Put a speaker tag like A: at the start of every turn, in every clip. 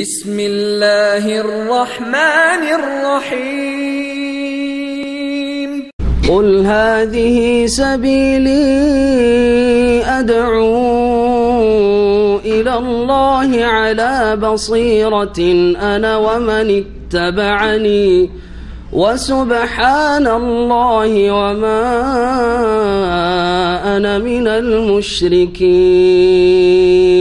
A: بسم الله الرحمن الرحيم قل هذه سبيلي أدعو إلى الله على بصيرة أنا ومن اتبعني وسبحان الله وما أنا من المشركين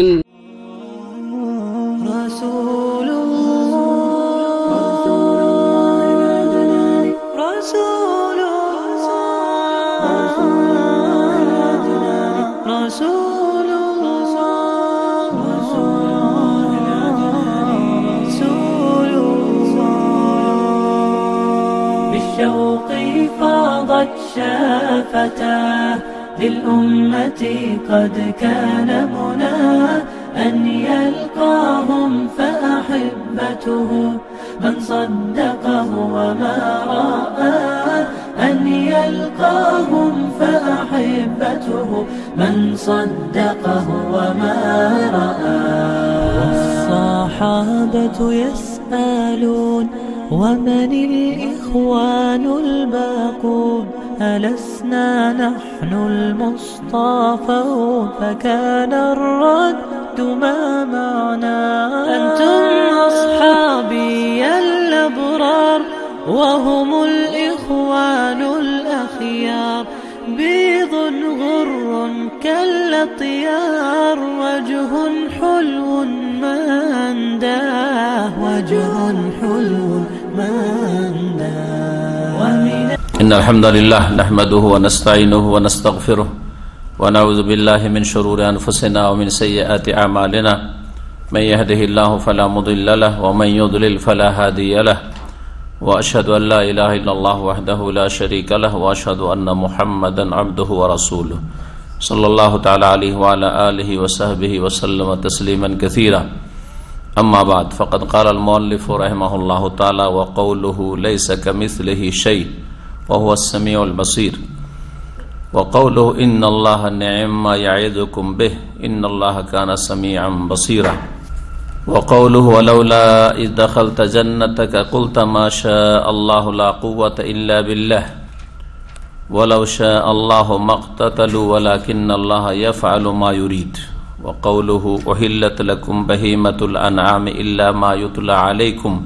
A: شافتا للأمة قد كان منا أن يلقاهم فأحبته من صدقه وما رآه أن يلقاهم فأحبته من صدقه وما رآه والصحابة يسألون ومن الإخوان الباقون ألسنا نحن المصطفى فكان الرد ما معنا أنتم أصحابي الأبرار وهم الإخوان الأخيار بيض غر كالأطيار وجه حلو ما أنداه وجه حلو ما أنداه
B: إن الحمد لله نحمده ونستعينه ونستغفره ونعوذ بالله من شرور أنفسنا ومن سيئات أعمالنا من يهده الله فلا مضل له ومن يضلل فلا هادي له وأشهد أن لا إله إلا الله وحده لا شريك له وأشهد أن محمدا عبده ورسوله صلى الله تعالى عليه وعلى آله وصحبه وسلم تسليما كثيرا أما بعد فقد قال المؤلف رحمه الله تعالى وقوله ليس كمثله شيء وهو السميع البصير وقوله إن الله نعم ما يعيدكم به إن الله كان سميعا بصيرا وقوله ولولا إذ دخلت جنتك قلت ما شاء الله لا قوة إلا بالله ولو شاء الله ما اقتتلوا ولكن الله يفعل ما يريد وقوله أحلت لكم بهيمة الأنعام إلا ما يتلى عليكم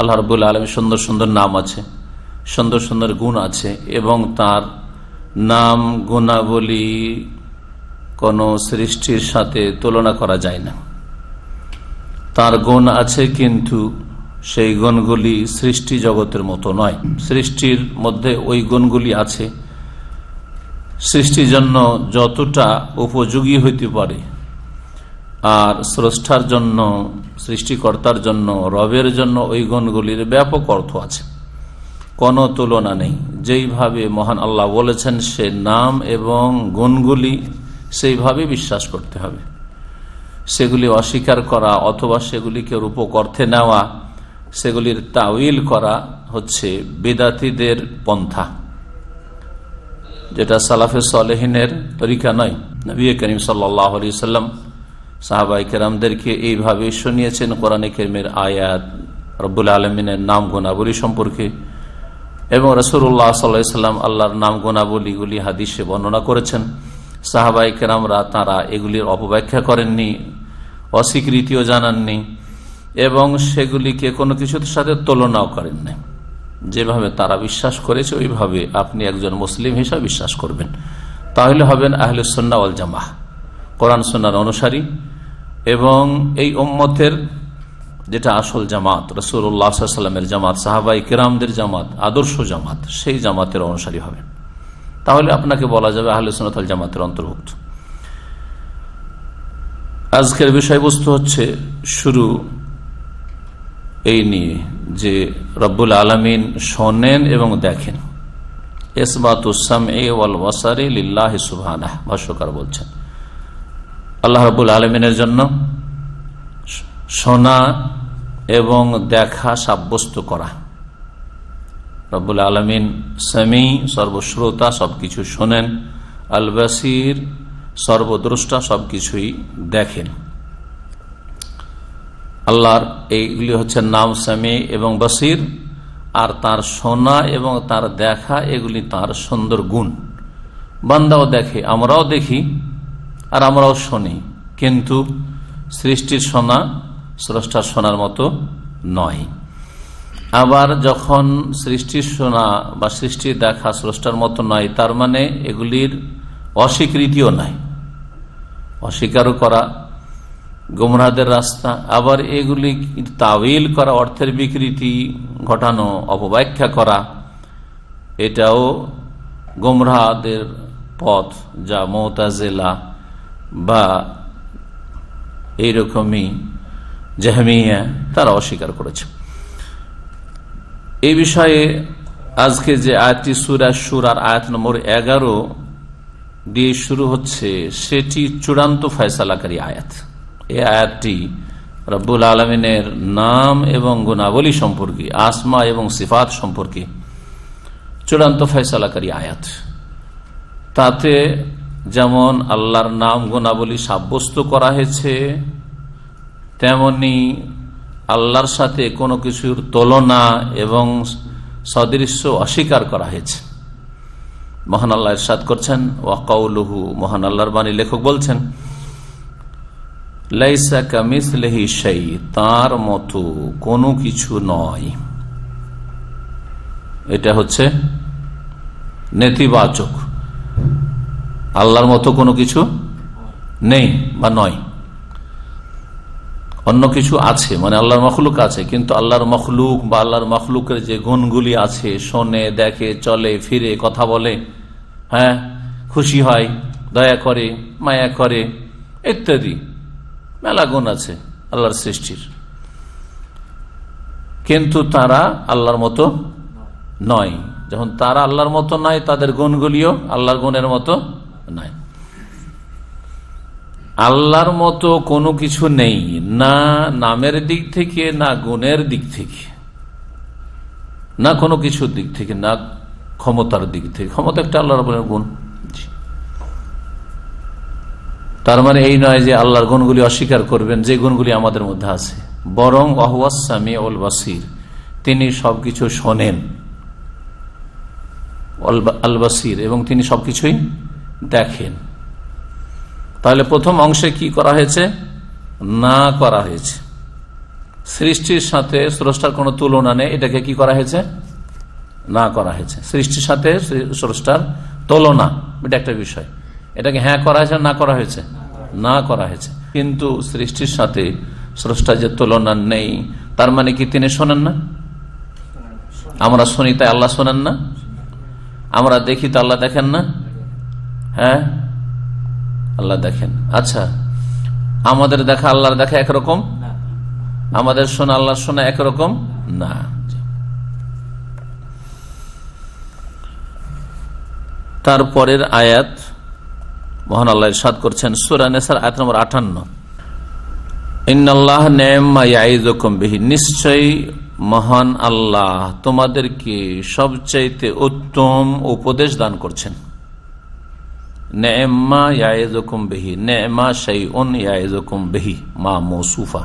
B: আল্লাহ রবুল্লা আলম সুন্দর সুন্দর নাম আছে সুন্দর সুন্দর গুণ আছে এবং তার নাম গুণাবলী কোন সৃষ্টির সাথে তুলনা করা যায় না তার গুণ আছে কিন্তু সেই গুণগুলি সৃষ্টি জগতের মতো নয় সৃষ্টির মধ্যে ওই গুণগুলি আছে সৃষ্টির জন্য যতটা উপযোগী হইতে পারে আর স্রষ্টার জন্য সৃষ্টিকর্তার জন্য রবের জন্য ওই গুণগুলির ব্যাপক অর্থ আছে কোনো তুলনা নেই যেইভাবে মহান আল্লাহ বলেছেন সে নাম এবং গুণগুলি সেইভাবে বিশ্বাস করতে হবে সেগুলি অস্বীকার করা অথবা সেগুলিকে রূপক অর্থে নেওয়া সেগুলির তাউইল করা হচ্ছে বেদাতিদের পন্থা যেটা সালাফে সালেহিনের তরিকা নয় নবী করিম সাল্লাহ আলি সাল্লাম সাহাবাই কেরামদেরকে এইভাবে শুনিয়েছেন কোরআনে কেরমের আয়াত রব্বুল আলমিনের নাম গোনাবলী সম্পর্কে এবং রসুল্লাহ সাল্লাম আল্লাহর নাম গোনাবলীগুলি হাদিসে বর্ণনা করেছেন সাহাবাই কেরামরা তারা এগুলির অপব্যাখ্যা করেননি অস্বীকৃতিও জানাননি এবং সেগুলিকে কোনো কিছুর সাথে তুলনাও করেননি যেভাবে তারা বিশ্বাস করেছে ওইভাবে আপনি একজন মুসলিম হিসাবে বিশ্বাস করবেন তাহলে হবেন আহলে সন্না জামাহ কোরআন সন্ন্যার অনুসারী এবং এই ওম্মতের যেটা আসল জামাত রসুল্লাহ সাল্লামের জামাত সাহাবাই কেরামদের জামাত আদর্শ জামাত সেই জামাতের অনুসারী হবেন তাহলে আপনাকে বলা যাবে আহলে সোনাতাল জামাতের অন্তর্ভুক্ত আজকের বিষয়বস্তু হচ্ছে শুরু এই নিয়ে যে রব্বুল আলমিন শোনেন এবং দেখেন এসবাতুসাম এ ওয়াল ওয়াসারি লিল্লাহ সুবাহ ভাষ্যকার বলছেন আল্লাহ রবুল আলমিনের জন্য শোনা এবং দেখা সাব্যস্ত করা রবুল আলমিন সামি সর্বশ্রোতা সবকিছু শোনেন আল বাসির সর্বদ্রষ্টা সবকিছুই দেখেন আল্লাহর এইগুলি হচ্ছে নাম সামি এবং বাসির আর তার শোনা এবং তার দেখা এগুলি তার সুন্দর গুণ বান্দাও দেখে আমরাও দেখি আর আমরাও শুনি কিন্তু সৃষ্টির শোনা স্রষ্টার শোনার মতো নয় আবার যখন সৃষ্টির শোনা বা সৃষ্টির দেখা স্রষ্টার মতো নয় তার মানে এগুলির অস্বীকৃতিও নাই অস্বীকারও করা গোমরাদের রাস্তা আবার এগুলি তাবিল করা অর্থের বিকৃতি ঘটানো অপব্যাখ্যা করা এটাও গুমরাদের পথ যা মোতাজেলা বা এইরকমই জাহামিয়া তারা অস্বীকার করেছে এই বিষয়ে আজকে যে আয়াতটি সুরা আর আয়াত নম্বর এগারো দিয়ে শুরু হচ্ছে সেটি চূড়ান্ত ফয়সালাকারী আয়াত এই আয়াতটি রব্বুল আলমিনের নাম এবং গুণাবলী সম্পর্কে আসমা এবং সিফাত সম্পর্কে চূড়ান্ত ফয়সালাকারী আয়াত তাতে যেমন আল্লাহর নাম গুণাবলী সাব্যস্ত করা হয়েছে তেমনি আল্লাহর সাথে কোনো কিছুর তুলনা এবং সদৃশ্য অস্বীকার করা হয়েছে মহান আল্লাহ ইরশাদ করছেন ওয়াকাউলুহু মহান আল্লাহর বাণী লেখক বলছেন লাইসা লেহি সেই তাঁর মতো কোনো কিছু নয় এটা হচ্ছে নেতিবাচক আল্লাহর মতো কোনো কিছু নেই বা নয় অন্য কিছু আছে মানে আল্লাহর মখলুক আছে কিন্তু আল্লাহর মখলুক বা আল্লাহর মখলুকের যে গুণগুলি আছে শোনে দেখে চলে ফিরে কথা বলে হ্যাঁ খুশি হয় দয়া করে মায়া করে ইত্যাদি মেলা গুণ আছে আল্লাহর সৃষ্টির কিন্তু তারা আল্লাহর মতো নয় যখন তারা আল্লাহর মতো নয় তাদের গুণগুলিও আল্লাহর গুণের মতো নাই আল্লাহর মতো কোনো কিছু নেই না নামের দিক থেকে না গুণের দিক থেকে না কোনো কিছুর দিক থেকে না ক্ষমতার দিক থেকে ক্ষমতা একটা আল্লাহর গুণ তার মানে এই নয় যে আল্লাহর গুণগুলি অস্বীকার করবেন যে গুণগুলি আমাদের মধ্যে আছে বরং অহওয়াসামি অল বাসির তিনি সবকিছু শোনেন আল বাসির এবং তিনি সবকিছুই দেখেন তাহলে প্রথম অংশে কি করা হয়েছে না করা হয়েছে সৃষ্টির সাথে স্রষ্টার কোনো তুলনা নেই এটাকে কি করা হয়েছে না করা হয়েছে সৃষ্টির সাথে স্রষ্টার তুলনা এটা একটা বিষয় এটাকে হ্যাঁ করা হয়েছে না করা হয়েছে না করা হয়েছে কিন্তু সৃষ্টির সাথে স্রষ্টা যে তুলনা নেই তার মানে কি তিনি শোনেন না আমরা শুনি তাই আল্লাহ শোনেন না আমরা দেখি তো আল্লাহ দেখেন না হ্যাঁ আল্লাহ দেখেন আচ্ছা আমাদের দেখা আল্লাহর দেখা একরকম আমাদের শোনা আল্লাহর শোনা একরকম না তারপরের আয়াত মহান আল্লাহ সাদ করছেন সুরানেসার আয়াত নম্বর আটান্ন ইন্নআল্লাহ নিশ্চয়ই মহান আল্লাহ তোমাদেরকে সবচাইতে উত্তম উপদেশ দান করছেন নেমা ইয়াজকুম বেহি নেমা সেই অন ইয়াজকুম বেহি মা মৌসুফা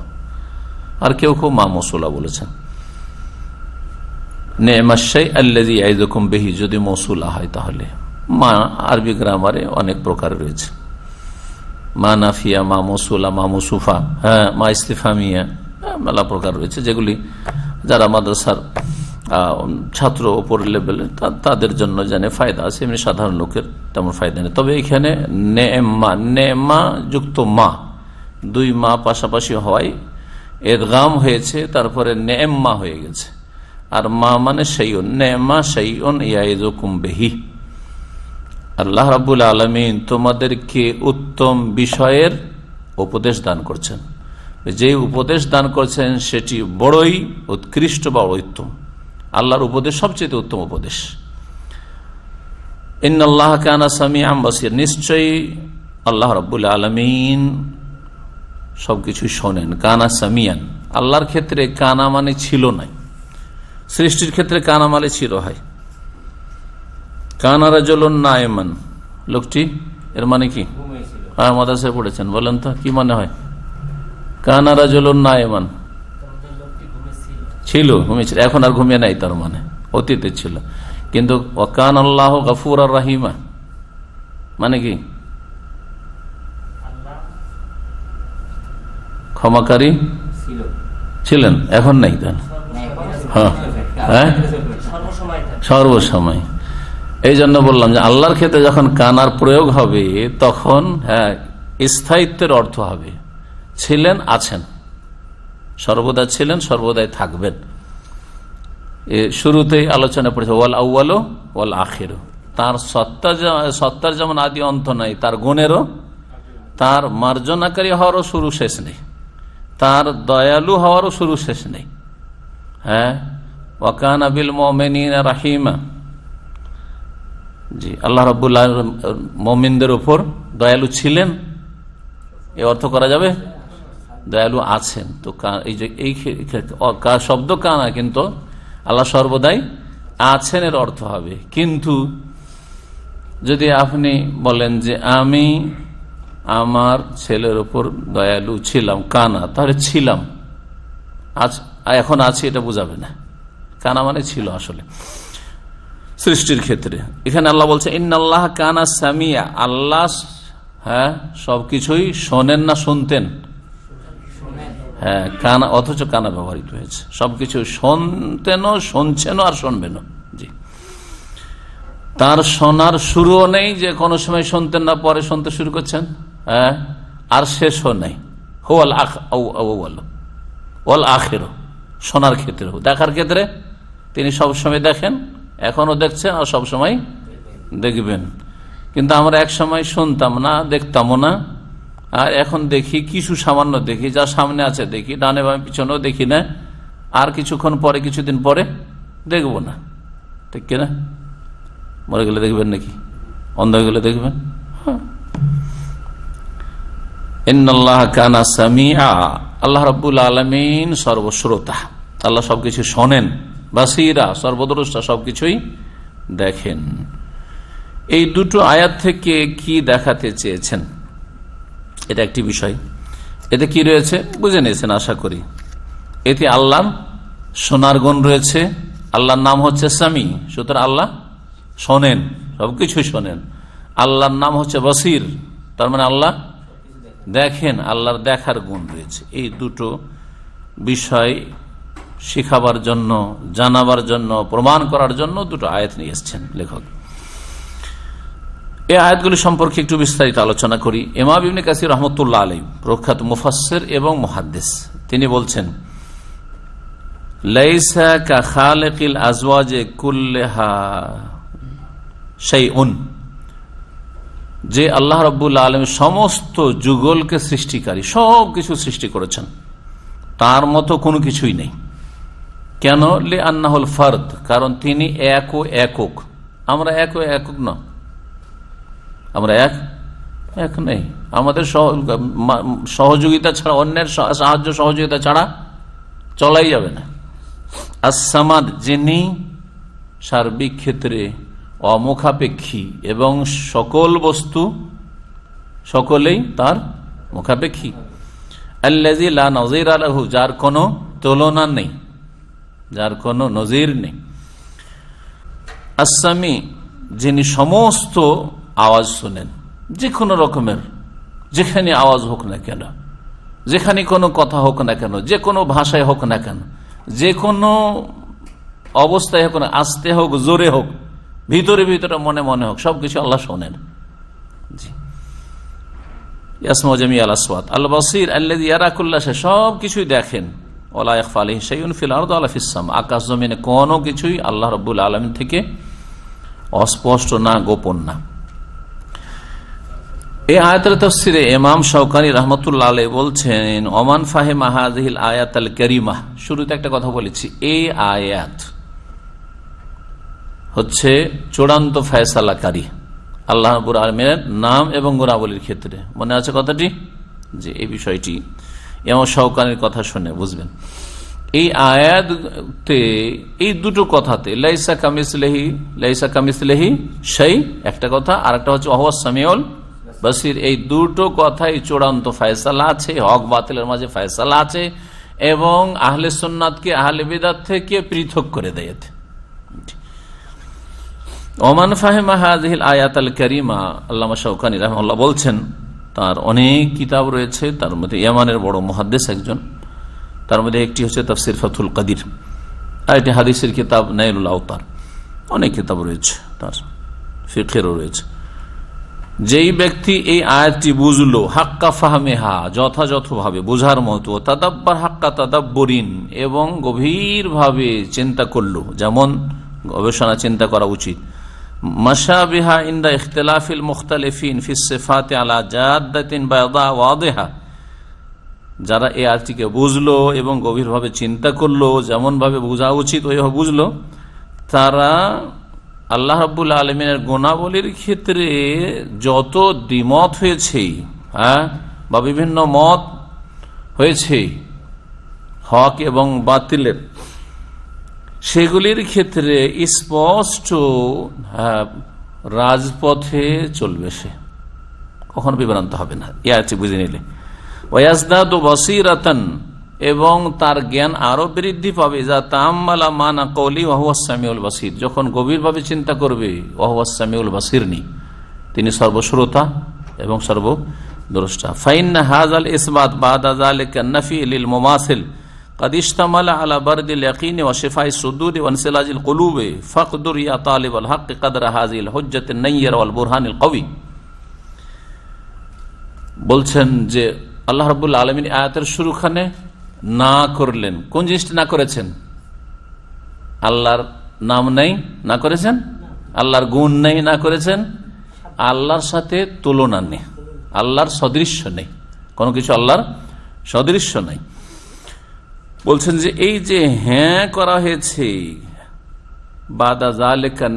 B: আর কেউ কেউ মা মৌসুলা বলেছেন নেমা সেই আল্লাদি ইয়াজকুম বেহি যদি মসুলা হয় তাহলে মা আরবি গ্রামারে অনেক প্রকার রয়েছে মা নাফিয়া মা মসুলা মা মুসুফা হ্যাঁ মা ইস্তিফামিয়া মেলা প্রকার রয়েছে যেগুলি যারা মাদ্রাসার ছাত্র ওপর লেভেলে তাদের জন্য জানে ফায়দা আছে এমনি সাধারণ লোকের তেমন ফায়দা নেই তবে এখানে নেমা নেমা যুক্ত মা দুই মা পাশাপাশি হওয়ায় এদগাম হয়েছে তারপরে নেমা হয়ে গেছে আর মা মানে সেই নেমা সেইন ইয়াইজুকুম্বেহি আল্লাহ রাবুল আলমিন তোমাদেরকে উত্তম বিষয়ের উপদেশ দান করছেন যে উপদেশ দান করছেন সেটি বড়ই উৎকৃষ্ট বা উত্তম আল্লাহর উপদেশ সবচেয়ে উত্তম উপদেশ ইন্নআল্লাহ কানা সামি নিশ্চয়ই আল্লাহ রব্বুল আলমিন সবকিছু শোনেন কানা সামিয়ান আল্লাহর ক্ষেত্রে কানা মানে ছিল নাই সৃষ্টির ক্ষেত্রে কানা মানে ছিল হয় কানা জলন না এমন লোকটি এর মানে কি হ্যাঁ পড়েছেন বলেন তো কি মনে হয় কানা জলন না এমন ছিল ঘুমিয়েছিল এখন আর ঘুমিয়ে নাই তার মানে অতীতে ছিল কিন্তু ওকান আল্লাহ গাফুর আর রাহিমা মানে কি ক্ষমাকারী ছিলেন এখন নাই তার হ্যাঁ, হ্যাঁ? সর্বসময় এই জন্য বললাম যে আল্লাহর ক্ষেত্রে যখন কানার প্রয়োগ হবে তখন হ্যাঁ স্থায়িত্বের অর্থ হবে ছিলেন আছেন সর্বদা ছিলেন সর্বদাই থাকবেন শুরুতেই আলোচনা পড়েছে ওয়াল আউ্বালো ওয়াল আখের তার সত্তা সত্তার যেমন আদি অন্ত নাই তার গুণেরও তার মার্জনাকারী হওয়ারও শুরু শেষ নেই তার দয়ালু হওয়ারও শুরু শেষ নেই হ্যাঁ ওয়াকান আবিল মোমেনিন রাহিমা জি আল্লাহ রবুল্লাহ মমিনদের উপর দয়ালু ছিলেন এ অর্থ করা যাবে দয়ালু আছেন তো এই যে এই শব্দ কানা কিন্তু আল্লাহ সর্বদাই আছেন এর অর্থ হবে কিন্তু যদি আপনি বলেন যে আমি আমার ছেলের ওপর দয়ালু ছিলাম কানা তাহলে ছিলাম আজ এখন আছি এটা বোঝাবে না কানা মানে ছিল আসলে সৃষ্টির ক্ষেত্রে এখানে আল্লাহ বলছে আল্লাহ কানা সামিয়া আল্লাহ হ্যাঁ সবকিছুই শোনেন না শুনতেন হ্যাঁ, কানা অথচ কানা ব্যবহৃত হয়েছে সবকিছু শুনতেন শুনছেন আর শুনবেন জি তার শোনার শুরুও নেই যে কোনো সময় শুনতেন না পরে শুনতে শুরু করছেন হ্যাঁ আর শেষও নেই হোয়াল আখ ওয়াল আখেরও শোনার ক্ষেত্রে দেখার ক্ষেত্রে তিনি সব সময় দেখেন এখনও দেখছেন আর সবসময় দেখবেন কিন্তু আমরা এক সময় শুনতাম না দেখতামও না আর এখন দেখি কিছু সামান্য দেখি যা সামনে আছে দেখি ডানে বামে পিছনেও দেখি না আর কিছুক্ষণ পরে কিছুদিন পরে দেখব না ঠিক কিনা মরে গেলে দেখবেন নাকি অন্ধ গেলে দেখবেন হ্যাঁ। আল্লাহ রব্বুল আলমিন সর্বশ্রোতা আল্লাহ সবকিছু শোনেন বাসিরা সর্বদ্রষ্টা সবকিছুই দেখেন এই দুটো আয়াত থেকে কি দেখাতে চেয়েছেন এটা একটি বিষয় এতে কি রয়েছে বুঝে নিয়েছেন আশা করি এতে আল্লাহ সোনার গুণ রয়েছে আল্লাহর নাম হচ্ছে স্বামী সুতরাং আল্লাহ শোনেন সবকিছু শোনেন আল্লাহর নাম হচ্ছে বসির তার মানে আল্লাহ দেখেন আল্লাহর দেখার গুণ রয়েছে এই দুটো বিষয় শিখাবার জন্য জানাবার জন্য প্রমাণ করার জন্য দুটো আয়াত নিয়ে এসছেন লেখক এই আয়াতগুলি সম্পর্কে একটু বিস্তারিত আলোচনা করি এমা বিবিন কাসির রহমতুল্লাহ আলী প্রখ্যাত মুফাসের এবং মহাদ্দেস তিনি বলছেন উন যে আল্লাহ রব্বুল্লা আলম সমস্ত যুগলকে সৃষ্টিকারী সব কিছু সৃষ্টি করেছেন তার মতো কোনো কিছুই নেই কেন লে হল ফার্দ কারণ তিনি এক ও একক আমরা এক ও একক না আমরা এক এক নেই আমাদের সহযোগিতা ছাড়া অন্যের সাহায্য সহযোগিতা ছাড়া চলাই যাবে না আসামাদ যিনি সার্বিক ক্ষেত্রে অমুখাপেক্ষী এবং সকল বস্তু সকলেই তার মুখাপেক্ষী আল্লাজি লা নজির আলাহু যার কোনো তুলনা নেই যার কোনো নজির নেই আসামি যিনি সমস্ত আওয়াজ শোনেন যে কোনো রকমের যেখানে আওয়াজ হোক না কেন যেখানে কোনো কথা হোক না কেন যে কোনো ভাষায় হোক না কেন যে কোনো অবস্থায় হোক না আসতে হোক জোরে হোক ভিতরে ভিতরে মনে মনে হোক সবকিছু আল্লাহ শোনেন জি সব কিছুই দেখেন আকাশ জমিনে কোনো কিছুই আল্লাহ রবুল আলম থেকে অস্পষ্ট না গোপন না এই আয়াতের তফসিরে এমাম শৌকানি রহমতুল্লাহ বলছেন ওমান ফাহে মাহাজিল আয়াত আল করিমা শুরুতে একটা কথা বলেছি এই আয়াত হচ্ছে চূড়ান্ত ফয়সালাকারী আল্লাহবুর আলমের নাম এবং গোরাবলির ক্ষেত্রে মনে আছে কথাটি যে এই বিষয়টি এমন শৌকানের কথা শুনে বুঝবেন এই আয়াতে এই দুটো কথাতে লাইসা কামিস লেহি লাইসা কামিস লেহি সেই একটা কথা আর একটা হচ্ছে অহসামিউল বসির এই দুটো কথাই চূড়ান্ত ফায়সালা আছে হক বাতিলের মাঝে ফায়সালা আছে এবং আহলে সোননাথকে আহলে বেদাত থেকে পৃথক করে দিয়েছে ওমান ফাহেমা হাজিল আয়াত আল করিমা আল্লামা শৌকানি রহমাল্লাহ বলছেন তার অনেক কিতাব রয়েছে তার মধ্যে ইয়ামানের বড় মহাদ্দেশ একজন তার মধ্যে একটি হচ্ছে তফসির ফাতুল কাদির আর একটি হাদিসের কিতাব নাইলুল আওতার অনেক কিতাব রয়েছে তার ফিকেরও রয়েছে যেই ব্যক্তি এই আয়াতটি বুঝলো হাক্কা ফাহমেহা যথাযথভাবে বোঝার মতো তাদাব্বার হাক্কা তাদাব্বরিন এবং গভীরভাবে চিন্তা করল যেমন গবেষণা চিন্তা করা উচিত মশাবিহা ইন্দা ইখতলাফিল মুখতালিফিন ফিসেফাতে আলা জাদাতিন বাদা ওয়াদেহা যারা এই আরটিকে বুঝলো এবং গভীরভাবে চিন্তা করল যেমনভাবে বোঝা উচিত ওইভাবে বুঝলো তারা আল্লাহ রাবুল আলমিনের গুণাবলীর ক্ষেত্রে যত দ্বিমত হয়েছে হ্যাঁ বা বিভিন্ন মত হয়েছে হক এবং বাতিলের সেগুলির ক্ষেত্রে স্পষ্ট হ্যাঁ, রাজপথে চলবে সে কখনো বিভ্রান্ত হবে না ইয়া আছে বুঝে নিলে ওয়াজদাদ ও বসিরাতন এবং তার জ্ঞান আরো বৃদ্ধি পাবে যা তাম্মালা মানা কৌলি ওয়াহুয়াসামিউল বাসির যখন গভীরভাবে চিন্তা করবে ওয়াহুয়াসামিউল বাসির নি তিনি সর্বশ্রোতা এবং সর্ব ফাইন হাজ আল মোমাসিল আলা কুলুবে তালিবাল হক হাজিল ওয়াল বুরহানিল বলছেন যে আল্লাহ রাব্বুল আলমিন আয়াতের শুরুখানে না করলেন কোন জিনিসটি না করেছেন আল্লাহর নাম নেই না করেছেন আল্লাহর গুণ নেই না করেছেন আল্লাহর সাথে তুলনা নেই আল্লাহর সদৃশ্য নেই কোনো কিছু আল্লাহর সদৃশ্য নেই বলছেন যে এই যে হ্যাঁ করা হয়েছে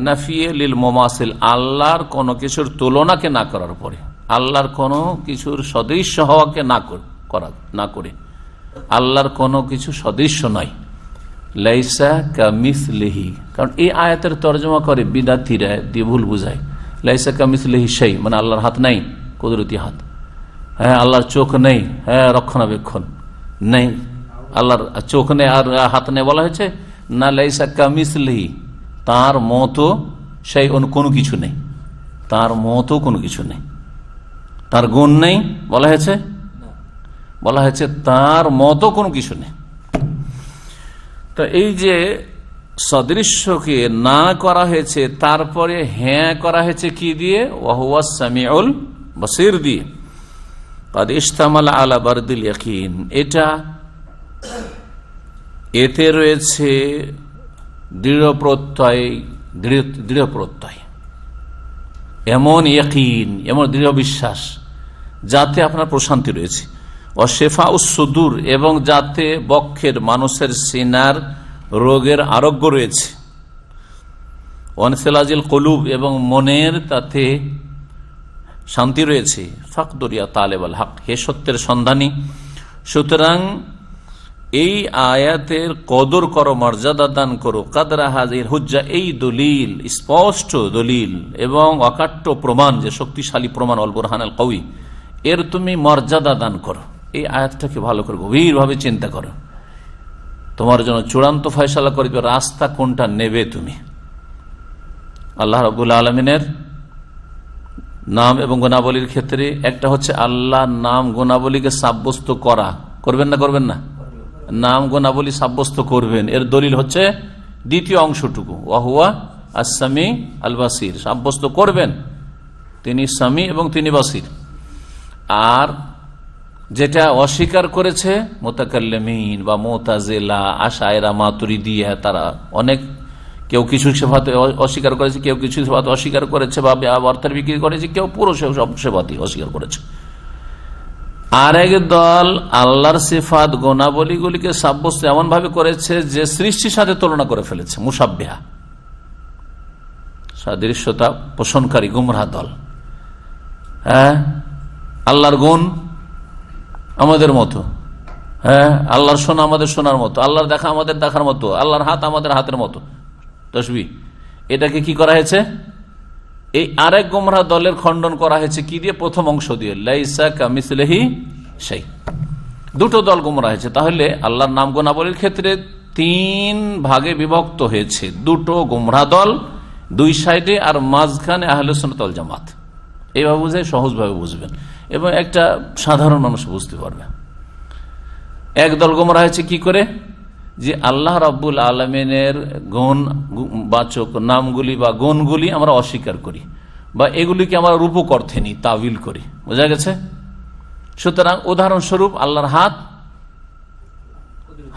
B: নাফিয়ে মোমাসিল আল্লাহর কোনো কিছুর তুলনাকে না করার পরে আল্লাহর কোনো কিছুর সদৃশ্য হওয়াকে না না করে আল্লাহর কোনো কিছু সদৃশ্য নয় লাইসা লেহি কারণ এই আয়াতের তর্জমা করে বিদ্যার্থীরা দিয়ে ভুল বুঝায় লাইসা লেহি সেই মানে আল্লাহর হাত নাই কুদরতি হাত হ্যাঁ আল্লাহর চোখ নেই হ্যাঁ রক্ষণাবেক্ষণ নেই আল্লাহর চোখ নেই আর হাত নেই বলা হয়েছে না লাইসা লেহি তার মতো সেই কোনো কিছু নেই তার মতো কোনো কিছু নেই তার গুণ নেই বলা হয়েছে বলা হয়েছে তার মতো কোনো কিছু নেই তো এই যে সদৃশ্যকে না করা হয়েছে তারপরে হ্যাঁ করা হয়েছে কি দিয়ে ওয়াহুয়া সামিউল বসির দিয়ে কাদ ইস্তামাল আলা বারদুল ইয়াকিন এটা এতে রয়েছে দৃঢ় প্রত্যয় দৃঢ় প্রত্যয় এমন ইয়াকিন এমন দৃঢ় বিশ্বাস যাতে আপনার প্রশান্তি রয়েছে অশেফা সুদূর এবং যাতে বক্ষের মানুষের সিনার রোগের আরোগ্য রয়েছে ওয়ানসেলাজিল কলুব এবং মনের তাতে শান্তি রয়েছে ফাকদরিয়া তালেব আল হক হে সত্যের সন্ধানী সুতরাং এই আয়াতের কদর করো মর্যাদা দান করো কাদরা হাজির হুজ্জা এই দলিল স্পষ্ট দলিল এবং অকাট্য প্রমাণ যে শক্তিশালী প্রমাণ অল বোরহান আল এর তুমি মর্যাদা দান করো এই আয়াতটাকে ভালো করে গভীরভাবে চিন্তা করো তোমার জন্য চূড়ান্ত ফয়সালা করবে রাস্তা কোনটা নেবে তুমি আল্লাহ রবুল আলমিনের নাম এবং গুণাবলীর ক্ষেত্রে একটা হচ্ছে আল্লাহ নাম গুণাবলীকে সাব্যস্ত করা করবেন না করবেন না নাম গোনাবলী সাব্যস্ত করবেন এর দলিল হচ্ছে দ্বিতীয় অংশটুকু ওয়াহুয়া আসামি আল বাসির সাব্যস্ত করবেন তিনি স্বামী এবং তিনি বাসির আর যেটা অস্বীকার করেছে মোতাকাল্লামিন বা মোতাজেলা আশায়রা মাতুরি দিয়ে তারা অনেক কেউ কিছু সেবাতে অস্বীকার করেছে কেউ কিছু সেবাতে অস্বীকার করেছে বা অর্থের বিক্রি করেছে কেউ পুরো সেবাতে অস্বীকার করেছে আরেক দল আল্লাহর সিফাত গোনাবলীগুলিকে সাব্যস্ত এমনভাবে করেছে যে সৃষ্টির সাথে তুলনা করে ফেলেছে মুসাব্যা সাদৃশ্যতা পোষণকারী গুমরা দল হ্যাঁ আল্লাহর গুণ আমাদের মতো হ্যাঁ আল্লাহর শোনা আমাদের শোনার মতো আল্লাহর দেখা আমাদের দেখার মতো আল্লাহর হাত আমাদের হাতের মতো তসবি এটাকে কি করা হয়েছে এই আরেক গোমরা দলের খণ্ডন করা হয়েছে কি দিয়ে প্রথম অংশ দিয়ে লাইসা কামিসলেহি সেই দুটো দল গোমরা হয়েছে তাহলে আল্লাহর নাম গোনাবলীর ক্ষেত্রে তিন ভাগে বিভক্ত হয়েছে দুটো গোমরা দল দুই সাইডে আর মাঝখানে আহলে সনতল জামাত এইভাবে বুঝে সহজভাবে বুঝবেন এবং একটা সাধারণ মানুষ বুঝতে পারবে এক দল গোমরা হয়েছে কি করে যে আল্লাহ রাব্বুল আলমিনের গণ বাচক নামগুলি বা গণগুলি আমরা অস্বীকার করি বা এগুলিকে আমরা রূপক অর্থে নিই তাবিল করি বোঝা গেছে সুতরাং উদাহরণস্বরূপ আল্লাহর হাত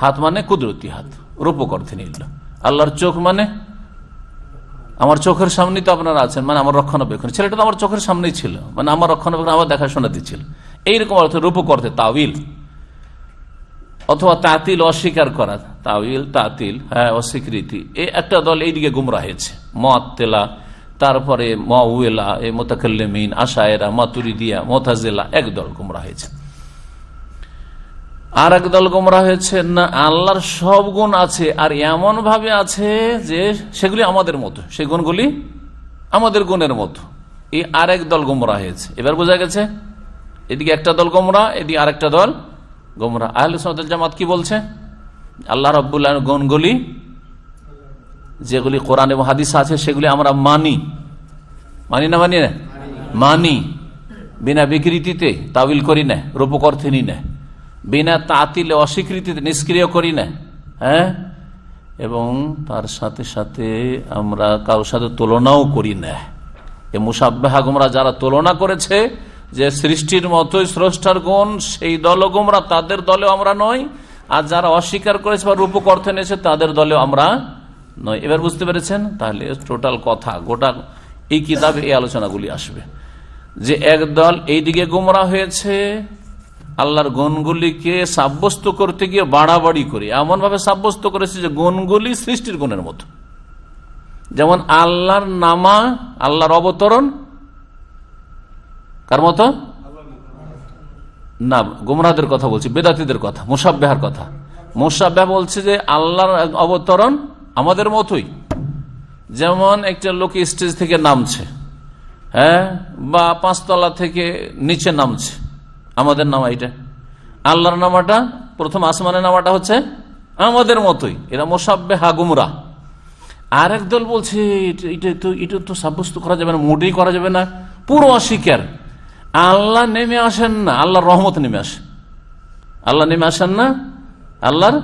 B: হাত মানে কুদরতি হাত রূপক অর্থে নিল আল্লাহর চোখ মানে আমার চোখের সামনেই তো আপনারা আছেন মানে আমার রক্ষণাবেক্ষণ ছেলেটা তো আমার চোখের সামনেই ছিল মানে আমার রক্ষণাবেক্ষণ আমার দেখাশোনা দিচ্ছিল এইরকম অর্থ রূপক অর্থে তাওয়িল অথবা তাতিল অস্বীকার করা তাওয়িল তাতিল হ্যাঁ অস্বীকৃতি এই একটা দল এইদিকে গুমরা হয়েছে মতলা তারপরে মাউলা এ মোতাকল্লেমিন আশায়রা দিয়া মোতাজেলা একদল গুমরা হয়েছে আর এক দল গোমরা হয়েছে না আল্লাহর সব গুণ আছে আর এমন ভাবে আছে যে সেগুলি আমাদের মতো সেই গুণগুলি আমাদের গুণের মতো এই আরেক দল গোমরা হয়েছে এবার বোঝা গেছে এদিকে একটা দল গোমরা এদিকে আরেকটা দল গোমরা আহলে জামাত কি বলছে আল্লাহ রব্বুল্লাহ গুণগুলি যেগুলি কোরআন এবং হাদিস আছে সেগুলি আমরা মানি মানি না মানি না মানি বিনা বিকৃতিতে তাবিল করি না রূপক অর্থে নি নেয় বিনা তাতিলে অস্বীকৃতিতে নিষ্ক্রিয় করি না হ্যাঁ এবং তার সাথে সাথে আমরা কারোর সাথে তুলনাও করি না এ মুসাব্বাহা গুমরা যারা তুলনা করেছে যে সৃষ্টির মতোই স্রষ্টার গুণ সেই দল গুমরা তাদের দলে আমরা নই আর যারা অস্বীকার করেছে বা রূপক অর্থ নিয়েছে তাদের দলে আমরা নয় এবার বুঝতে পেরেছেন তাহলে টোটাল কথা গোটা এই কিতাবে এই আলোচনাগুলি আসবে যে একদল এইদিকে গুমরা হয়েছে আল্লাহর গুণগুলিকে সাব্যস্ত করতে গিয়ে বাড়াবাড়ি করে এমনভাবে সাব্যস্ত করেছে যে গণগুলি সৃষ্টির গুণের মতো যেমন আল্লাহর নামা আল্লাহর অবতরণ কার মতো না গোমরাদের কথা বলছি বেদাতিদের কথা মুসাব্যাহার কথা মুসাব্যাহ বলছে যে আল্লাহর অবতরণ আমাদের মতোই যেমন একটা লোক স্টেজ থেকে নামছে হ্যাঁ বা পাঁচতলা থেকে নিচে নামছে আমাদের নামা এটা আল্লাহর নামাটা প্রথম আসমানের নামাটা হচ্ছে আমাদের মতোই এরা মোসাব্বে হাগুমরা আর একদল বলছে এটা তো এটা তো সাব্যস্ত করা যাবে না মোটেই করা যাবে না পুরো অস্বীকার আল্লাহ নেমে আসেন না আল্লাহর রহমত নেমে আসে আল্লাহ নেমে আসেন না আল্লাহর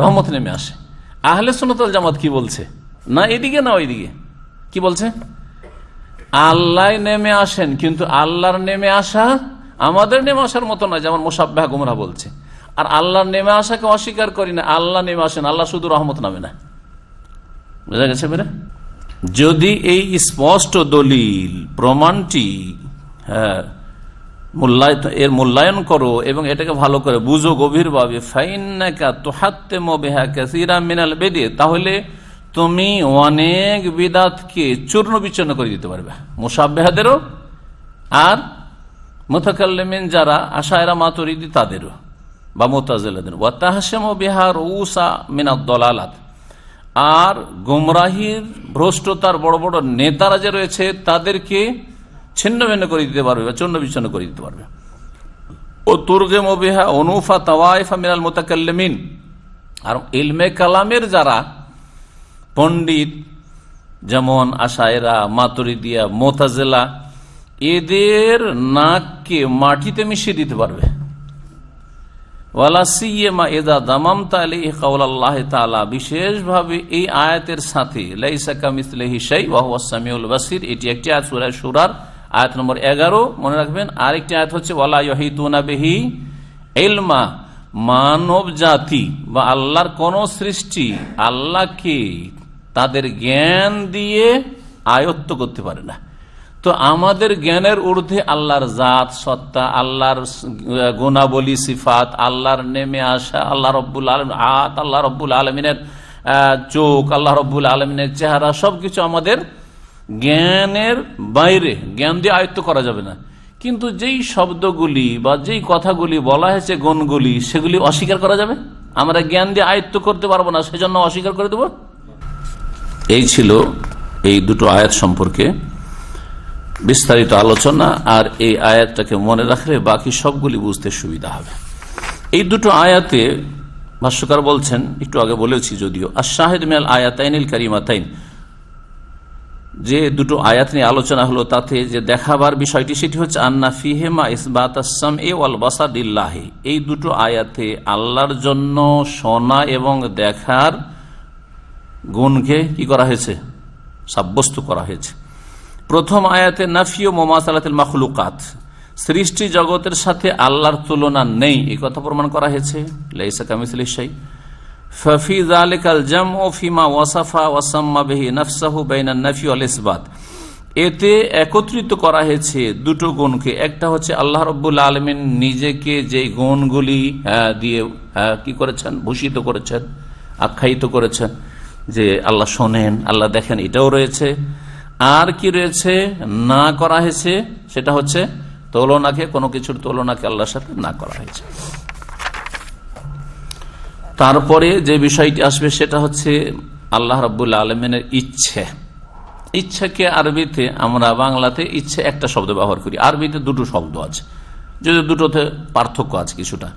B: রহমত নেমে আসে আহলে সোনতল জামাত কি বলছে না এদিকে না ওইদিকে কি বলছে আল্লাহ নেমে আসেন কিন্তু আল্লাহর নেমে আসা আমাদের নেমে আসার মতো নয় যেমন মোসাব্বাহ গুমরা বলছে আর আল্লাহর নেমে আসাকে অস্বীকার করি না আল্লাহ নেমে আসেন আল্লাহ শুধু রহমত নামে না বোঝা গেছে বেড়ে যদি এই স্পষ্ট দলিল প্রমাণটি হ্যাঁ এর মূল্যায়ন করো এবং এটাকে ভালো করে বুঝো গভীরভাবে ভাবে মিনাল তাহলে তুমি অনেক বিদাতকে চূর্ণ বিচ্ছন্ন করে দিতে পারবে মুসাববেহাদেরও আর মোতাকাল্লেমিন যারা আশায়রা মাতুরিদি তাদেরও বা মোতাজেলাদের ওয়া তাহসেম বিহার উসা দলালাত আর গুমরাহির ভ্রষ্টতার বড় বড় নেতারা যে রয়েছে তাদেরকে ছিন্ন ভিন্ন করে দিতে পারবে বা চন্ন বিচ্ছন্ন করে দিতে পারবে ও তুর্গে মবিহা অনুফা তাওয়াইফা মিনাল মোতাকাল্লেমিন আর ইলমে কালামের যারা পণ্ডিত যেমন আশায়রা মাতুরিদিয়া মোতাজেলা এদের নাককে মাটিতে মিশিয়ে দিতে পারবে বিশেষভাবে এই আয়াতের সাথে এটি একটি আয়াত সুরায় সুরার আয়াত নম্বর এগারো মনে রাখবেন আরেকটি আয়াত হচ্ছে ওয়ালাহি এলমা মানব জাতি বা আল্লাহর কোন সৃষ্টি আল্লাহকে তাদের জ্ঞান দিয়ে আয়ত্ত করতে পারে না তো আমাদের জ্ঞানের ঊর্ধ্বে আল্লাহর জাত সত্তা আল্লাহর গুণাবলী সিফাত আল্লাহর নেমে আসা আল্লাহ রব্বুল আলম হাত আল্লাহ রব্বুল আলমিনের চোখ আল্লাহ রব্বুল আলমিনের চেহারা সবকিছু আমাদের জ্ঞানের বাইরে জ্ঞান দিয়ে আয়ত্ত করা যাবে না কিন্তু যেই শব্দগুলি বা যেই কথাগুলি বলা হয়েছে গুণগুলি সেগুলি অস্বীকার করা যাবে আমরা জ্ঞান দিয়ে আয়ত্ত করতে পারবো না সেজন্য অস্বীকার করে দেব এই ছিল এই দুটো আয়াত সম্পর্কে বিস্তারিত আলোচনা আর এই আয়াতটাকে মনে রাখলে বাকি সবগুলি বুঝতে সুবিধা হবে এই দুটো আয়াতে ভাষ্যকার বলছেন একটু আগে বলেছি যদিও আর শাহেদ মিয়াল আয়াতাইনিল কারিমাতাইন যে দুটো আয়াত নিয়ে আলোচনা হলো তাতে যে দেখাবার বিষয়টি সেটি হচ্ছে আন্না ফিহেমা ইসবাত আসাম এ ওয়াল বাসাদিল্লাহি এই দুটো আয়াতে আল্লাহর জন্য শোনা এবং দেখার গুণকে কি করা হয়েছে সাব্যস্ত করা হয়েছে প্রথম আয়াতে নাফি ও মোমাসালাতিল মাখলুকাত সৃষ্টি জগতের সাথে আল্লাহর তুলনা নেই এ কথা প্রমাণ করা হয়েছে লাইসা কামিসুল ইসাই ফফিজ আলিকাল জাম ও ফিমা ওয়াসাফা ওয়াসাম্মা বেহি নাফসাহু বেইনা নাফি আল এতে একত্রিত করা হয়েছে দুটো গুণকে একটা হচ্ছে আল্লাহ রব্বুল আলমিন নিজেকে যে গুণগুলি দিয়ে কি করেছেন ভূষিত করেছেন আখ্যায়িত করেছেন যে আল্লাহ শোনেন আল্লাহ দেখেন এটাও রয়েছে আর কি রয়েছে না করা হয়েছে সেটা হচ্ছে তুলনাকে কোনো কিছুর তুলনাকে আল্লাহর সাথে না করা হয়েছে তারপরে যে বিষয়টি আসবে সেটা হচ্ছে আল্লাহ রব্বুল আলমিনের ইচ্ছে ইচ্ছাকে আরবিতে আমরা বাংলাতে ইচ্ছে একটা শব্দ ব্যবহার করি আরবিতে দুটো শব্দ আছে যদি দুটোতে পার্থক্য আছে কিছুটা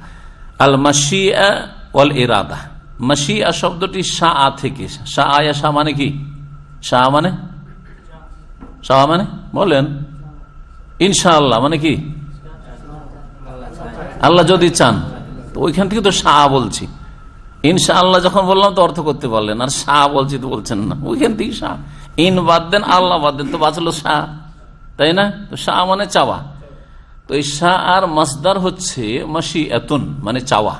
B: আল মাসিয়া ওয়াল ইরাদা মাসিয়া শব্দটি শাহ থেকে শাহ আয়া শাহ মানে কি শাহ মানে সাহা মানে বলেন ইনশাআল্লাহ মানে কি আল্লাহ যদি চান তো ওইখান থেকে তো শাহ বলছি ইনশা আল্লাহ যখন বললাম তো অর্থ করতে পারলেন আর শাহ বলছি তো বলছেন না ওইখান থেকে শাহ ইন বাদ দেন আল্লাহ বাদ দেন তো বাঁচলো শাহ তাই না তো শাহ মানে চাওয়া তো এই শাহ আর মাসদার হচ্ছে মাসি এতুন মানে চাওয়া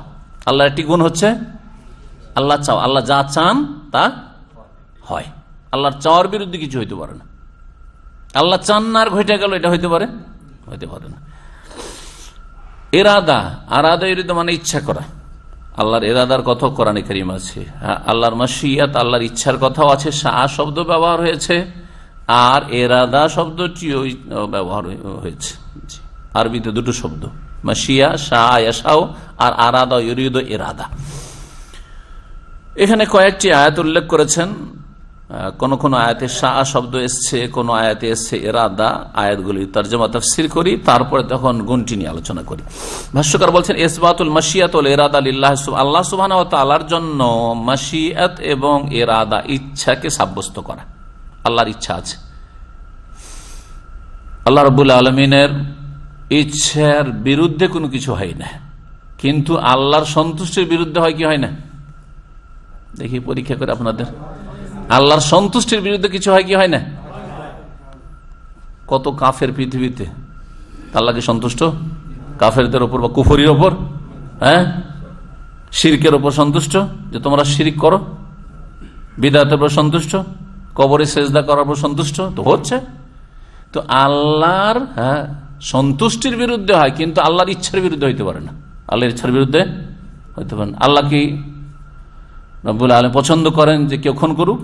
B: আল্লাহর একটি গুণ হচ্ছে আল্লাহ চাওয়া আল্লাহ যা চান তা হয় আল্লাহর চাওয়ার বিরুদ্ধে কিছু হইতে পারে না আল্লাহ চান না আর ঘটে গেল এটা হইতে পারে হইতে পারে না এরাদা আদা এরিদা মানে ইচ্ছা করা আল্লাহর এরাদার কথাও কোরআনে করিম আছে হ্যাঁ, আল্লাহর মাসিয়াত আল্লাহর ইচ্ছার কথাও আছে সা শব্দ ব্যবহার হয়েছে আর এরাদা শব্দটিও ব্যবহার হয়েছে আরবিতে দুটো শব্দ মাসিয়া শাহ ইয়াশাও আর আরাদা ইরিদ এরাদা এখানে কয়েকটি আয়াত উল্লেখ করেছেন কোন কোন আয়াতে শাহ শব্দ এসছে কোন আয়াতে এসছে এরাদা আয়াতগুলি তর্জমা তফসির করি তারপরে তখন গুণটি নিয়ে আলোচনা করি ভাষ্যকার বলছেন এসবাতুল মাসিয়াতুল এরাদা আল্লাহ আল্লাহ সুবাহ আল্লাহর জন্য মাসিয়াত এবং এরাদা ইচ্ছাকে সাব্যস্ত করা আল্লাহর ইচ্ছা আছে আল্লাহ রবুল আলমিনের ইচ্ছার বিরুদ্ধে কোনো কিছু হয় না কিন্তু আল্লাহর সন্তুষ্টির বিরুদ্ধে হয় কি হয় না দেখি পরীক্ষা করে আপনাদের আল্লাহর সন্তুষ্টির বিরুদ্ধে কিছু হয় কি হয় না কত কাফের পৃথিবীতে আল্লাহকে সন্তুষ্ট কাফেরদের ওপর বা কুফরির ওপর হ্যাঁ সিরকের ওপর সন্তুষ্ট যে তোমরা শিরিক করো বিদাতের ওপর সন্তুষ্ট কবরে সেজদা করার উপর সন্তুষ্ট তো হচ্ছে তো আল্লাহর হ্যাঁ সন্তুষ্টির বিরুদ্ধে হয় কিন্তু আল্লাহর ইচ্ছার বিরুদ্ধে হইতে পারে না আল্লাহর ইচ্ছার বিরুদ্ধে হইতে পারে না আল্লাহ কি রব্বুল আলম পছন্দ করেন যে কেউ খুন করুক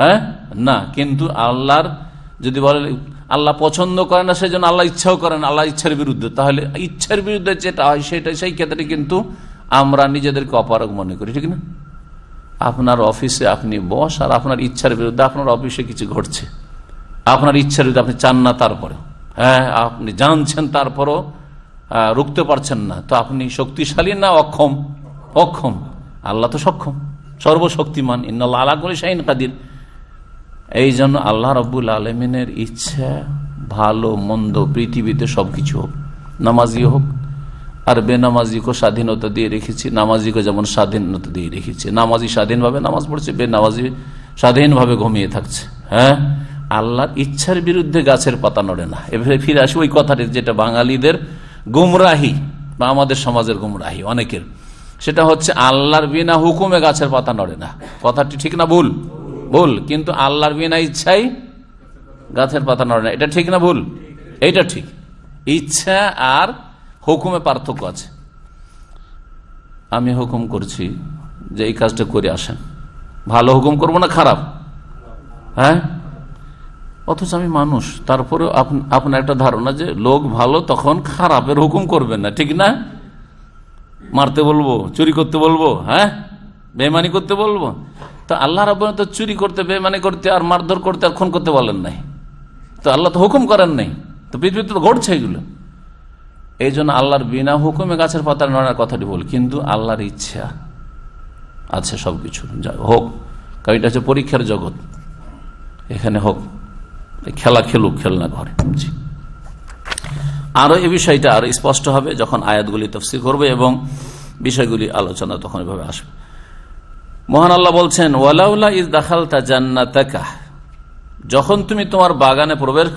B: হ্যাঁ না কিন্তু আল্লাহর যদি বলে আল্লাহ পছন্দ করে না সেজন্য আল্লাহ ইচ্ছাও করেন আল্লাহ ইচ্ছার বিরুদ্ধে তাহলে ইচ্ছার বিরুদ্ধে যেটা হয় সেটা সেই ক্ষেত্রে কিন্তু আমরা নিজেদেরকে অপারক মনে করি ঠিক না আপনার অফিসে আপনি বস আর আপনার ইচ্ছার বিরুদ্ধে আপনার অফিসে কিছু ঘটছে আপনার ইচ্ছার বিরুদ্ধে আপনি চান না তারপরে হ্যাঁ আপনি জানছেন তারপরও রুখতে পারছেন না তো আপনি শক্তিশালী না অক্ষম অক্ষম আল্লাহ তো সক্ষম সর্বশক্তিমান ইন্নআল্লাহ আলা করে শাহিন কাদির এই জন্য আল্লাহ রব্বুল আলমিনের ইচ্ছা ভালো মন্দ পৃথিবীতে সব কিছু হোক নামাজি হোক আর বেনামাজিকেও স্বাধীনতা দিয়ে রেখেছি নামাজিকে যেমন স্বাধীনতা দিয়ে রেখেছি নামাজি স্বাধীনভাবে নামাজ পড়ছে বেনামাজি স্বাধীনভাবে ঘুমিয়ে থাকছে হ্যাঁ আল্লাহর ইচ্ছার বিরুদ্ধে গাছের পাতা নড়ে না এবারে ফিরে আসি ওই কথাটি যেটা বাঙালিদের গুমরাহি বা আমাদের সমাজের গুমরাহি অনেকের সেটা হচ্ছে আল্লাহর বিনা হুকুমে গাছের পাতা নড়ে না কথাটি ঠিক না ভুল ভুল কিন্তু আল্লাহর বিনা ইচ্ছাই গাছের পাতা নড়ে না এটা ঠিক না ভুল এটা ঠিক ইচ্ছা আর হুকুমে পার্থক্য আছে আমি হুকুম করছি যে এই কাজটা করে আসেন ভালো হুকুম করব না খারাপ হ্যাঁ অথচ আমি মানুষ তারপরে আপনার একটা ধারণা যে লোক ভালো তখন খারাপের হুকুম করবেন না ঠিক না মারতে বলবো চুরি করতে বলবো হ্যাঁ বেমানি করতে বলবো তো আল্লাহ রব তো চুরি করতে মানে করতে আর মারধর করতে আর খুন করতে বলেন নাই তো আল্লাহ তো হুকুম করেন নাই তো পৃথিবীতে তো ঘটছে এগুলো এই জন্য আল্লাহর বিনা হুকুমে গাছের পাতার নড়ার কথাটি বল কিন্তু আল্লাহর ইচ্ছা আছে সব কিছু হোক কারণ এটা হচ্ছে পরীক্ষার জগৎ এখানে হোক খেলা খেলুক খেলনা ঘরে আরও এই বিষয়টা আরো স্পষ্ট হবে যখন আয়াতগুলি তফসিল করবে এবং বিষয়গুলি আলোচনা তখন এভাবে আসবে মহান আল্লাহ বলছেন ওয়ালাউলা ইজ দাখালতা জান্নাতাকা যখন তুমি তোমার বাগানে প্রবেশ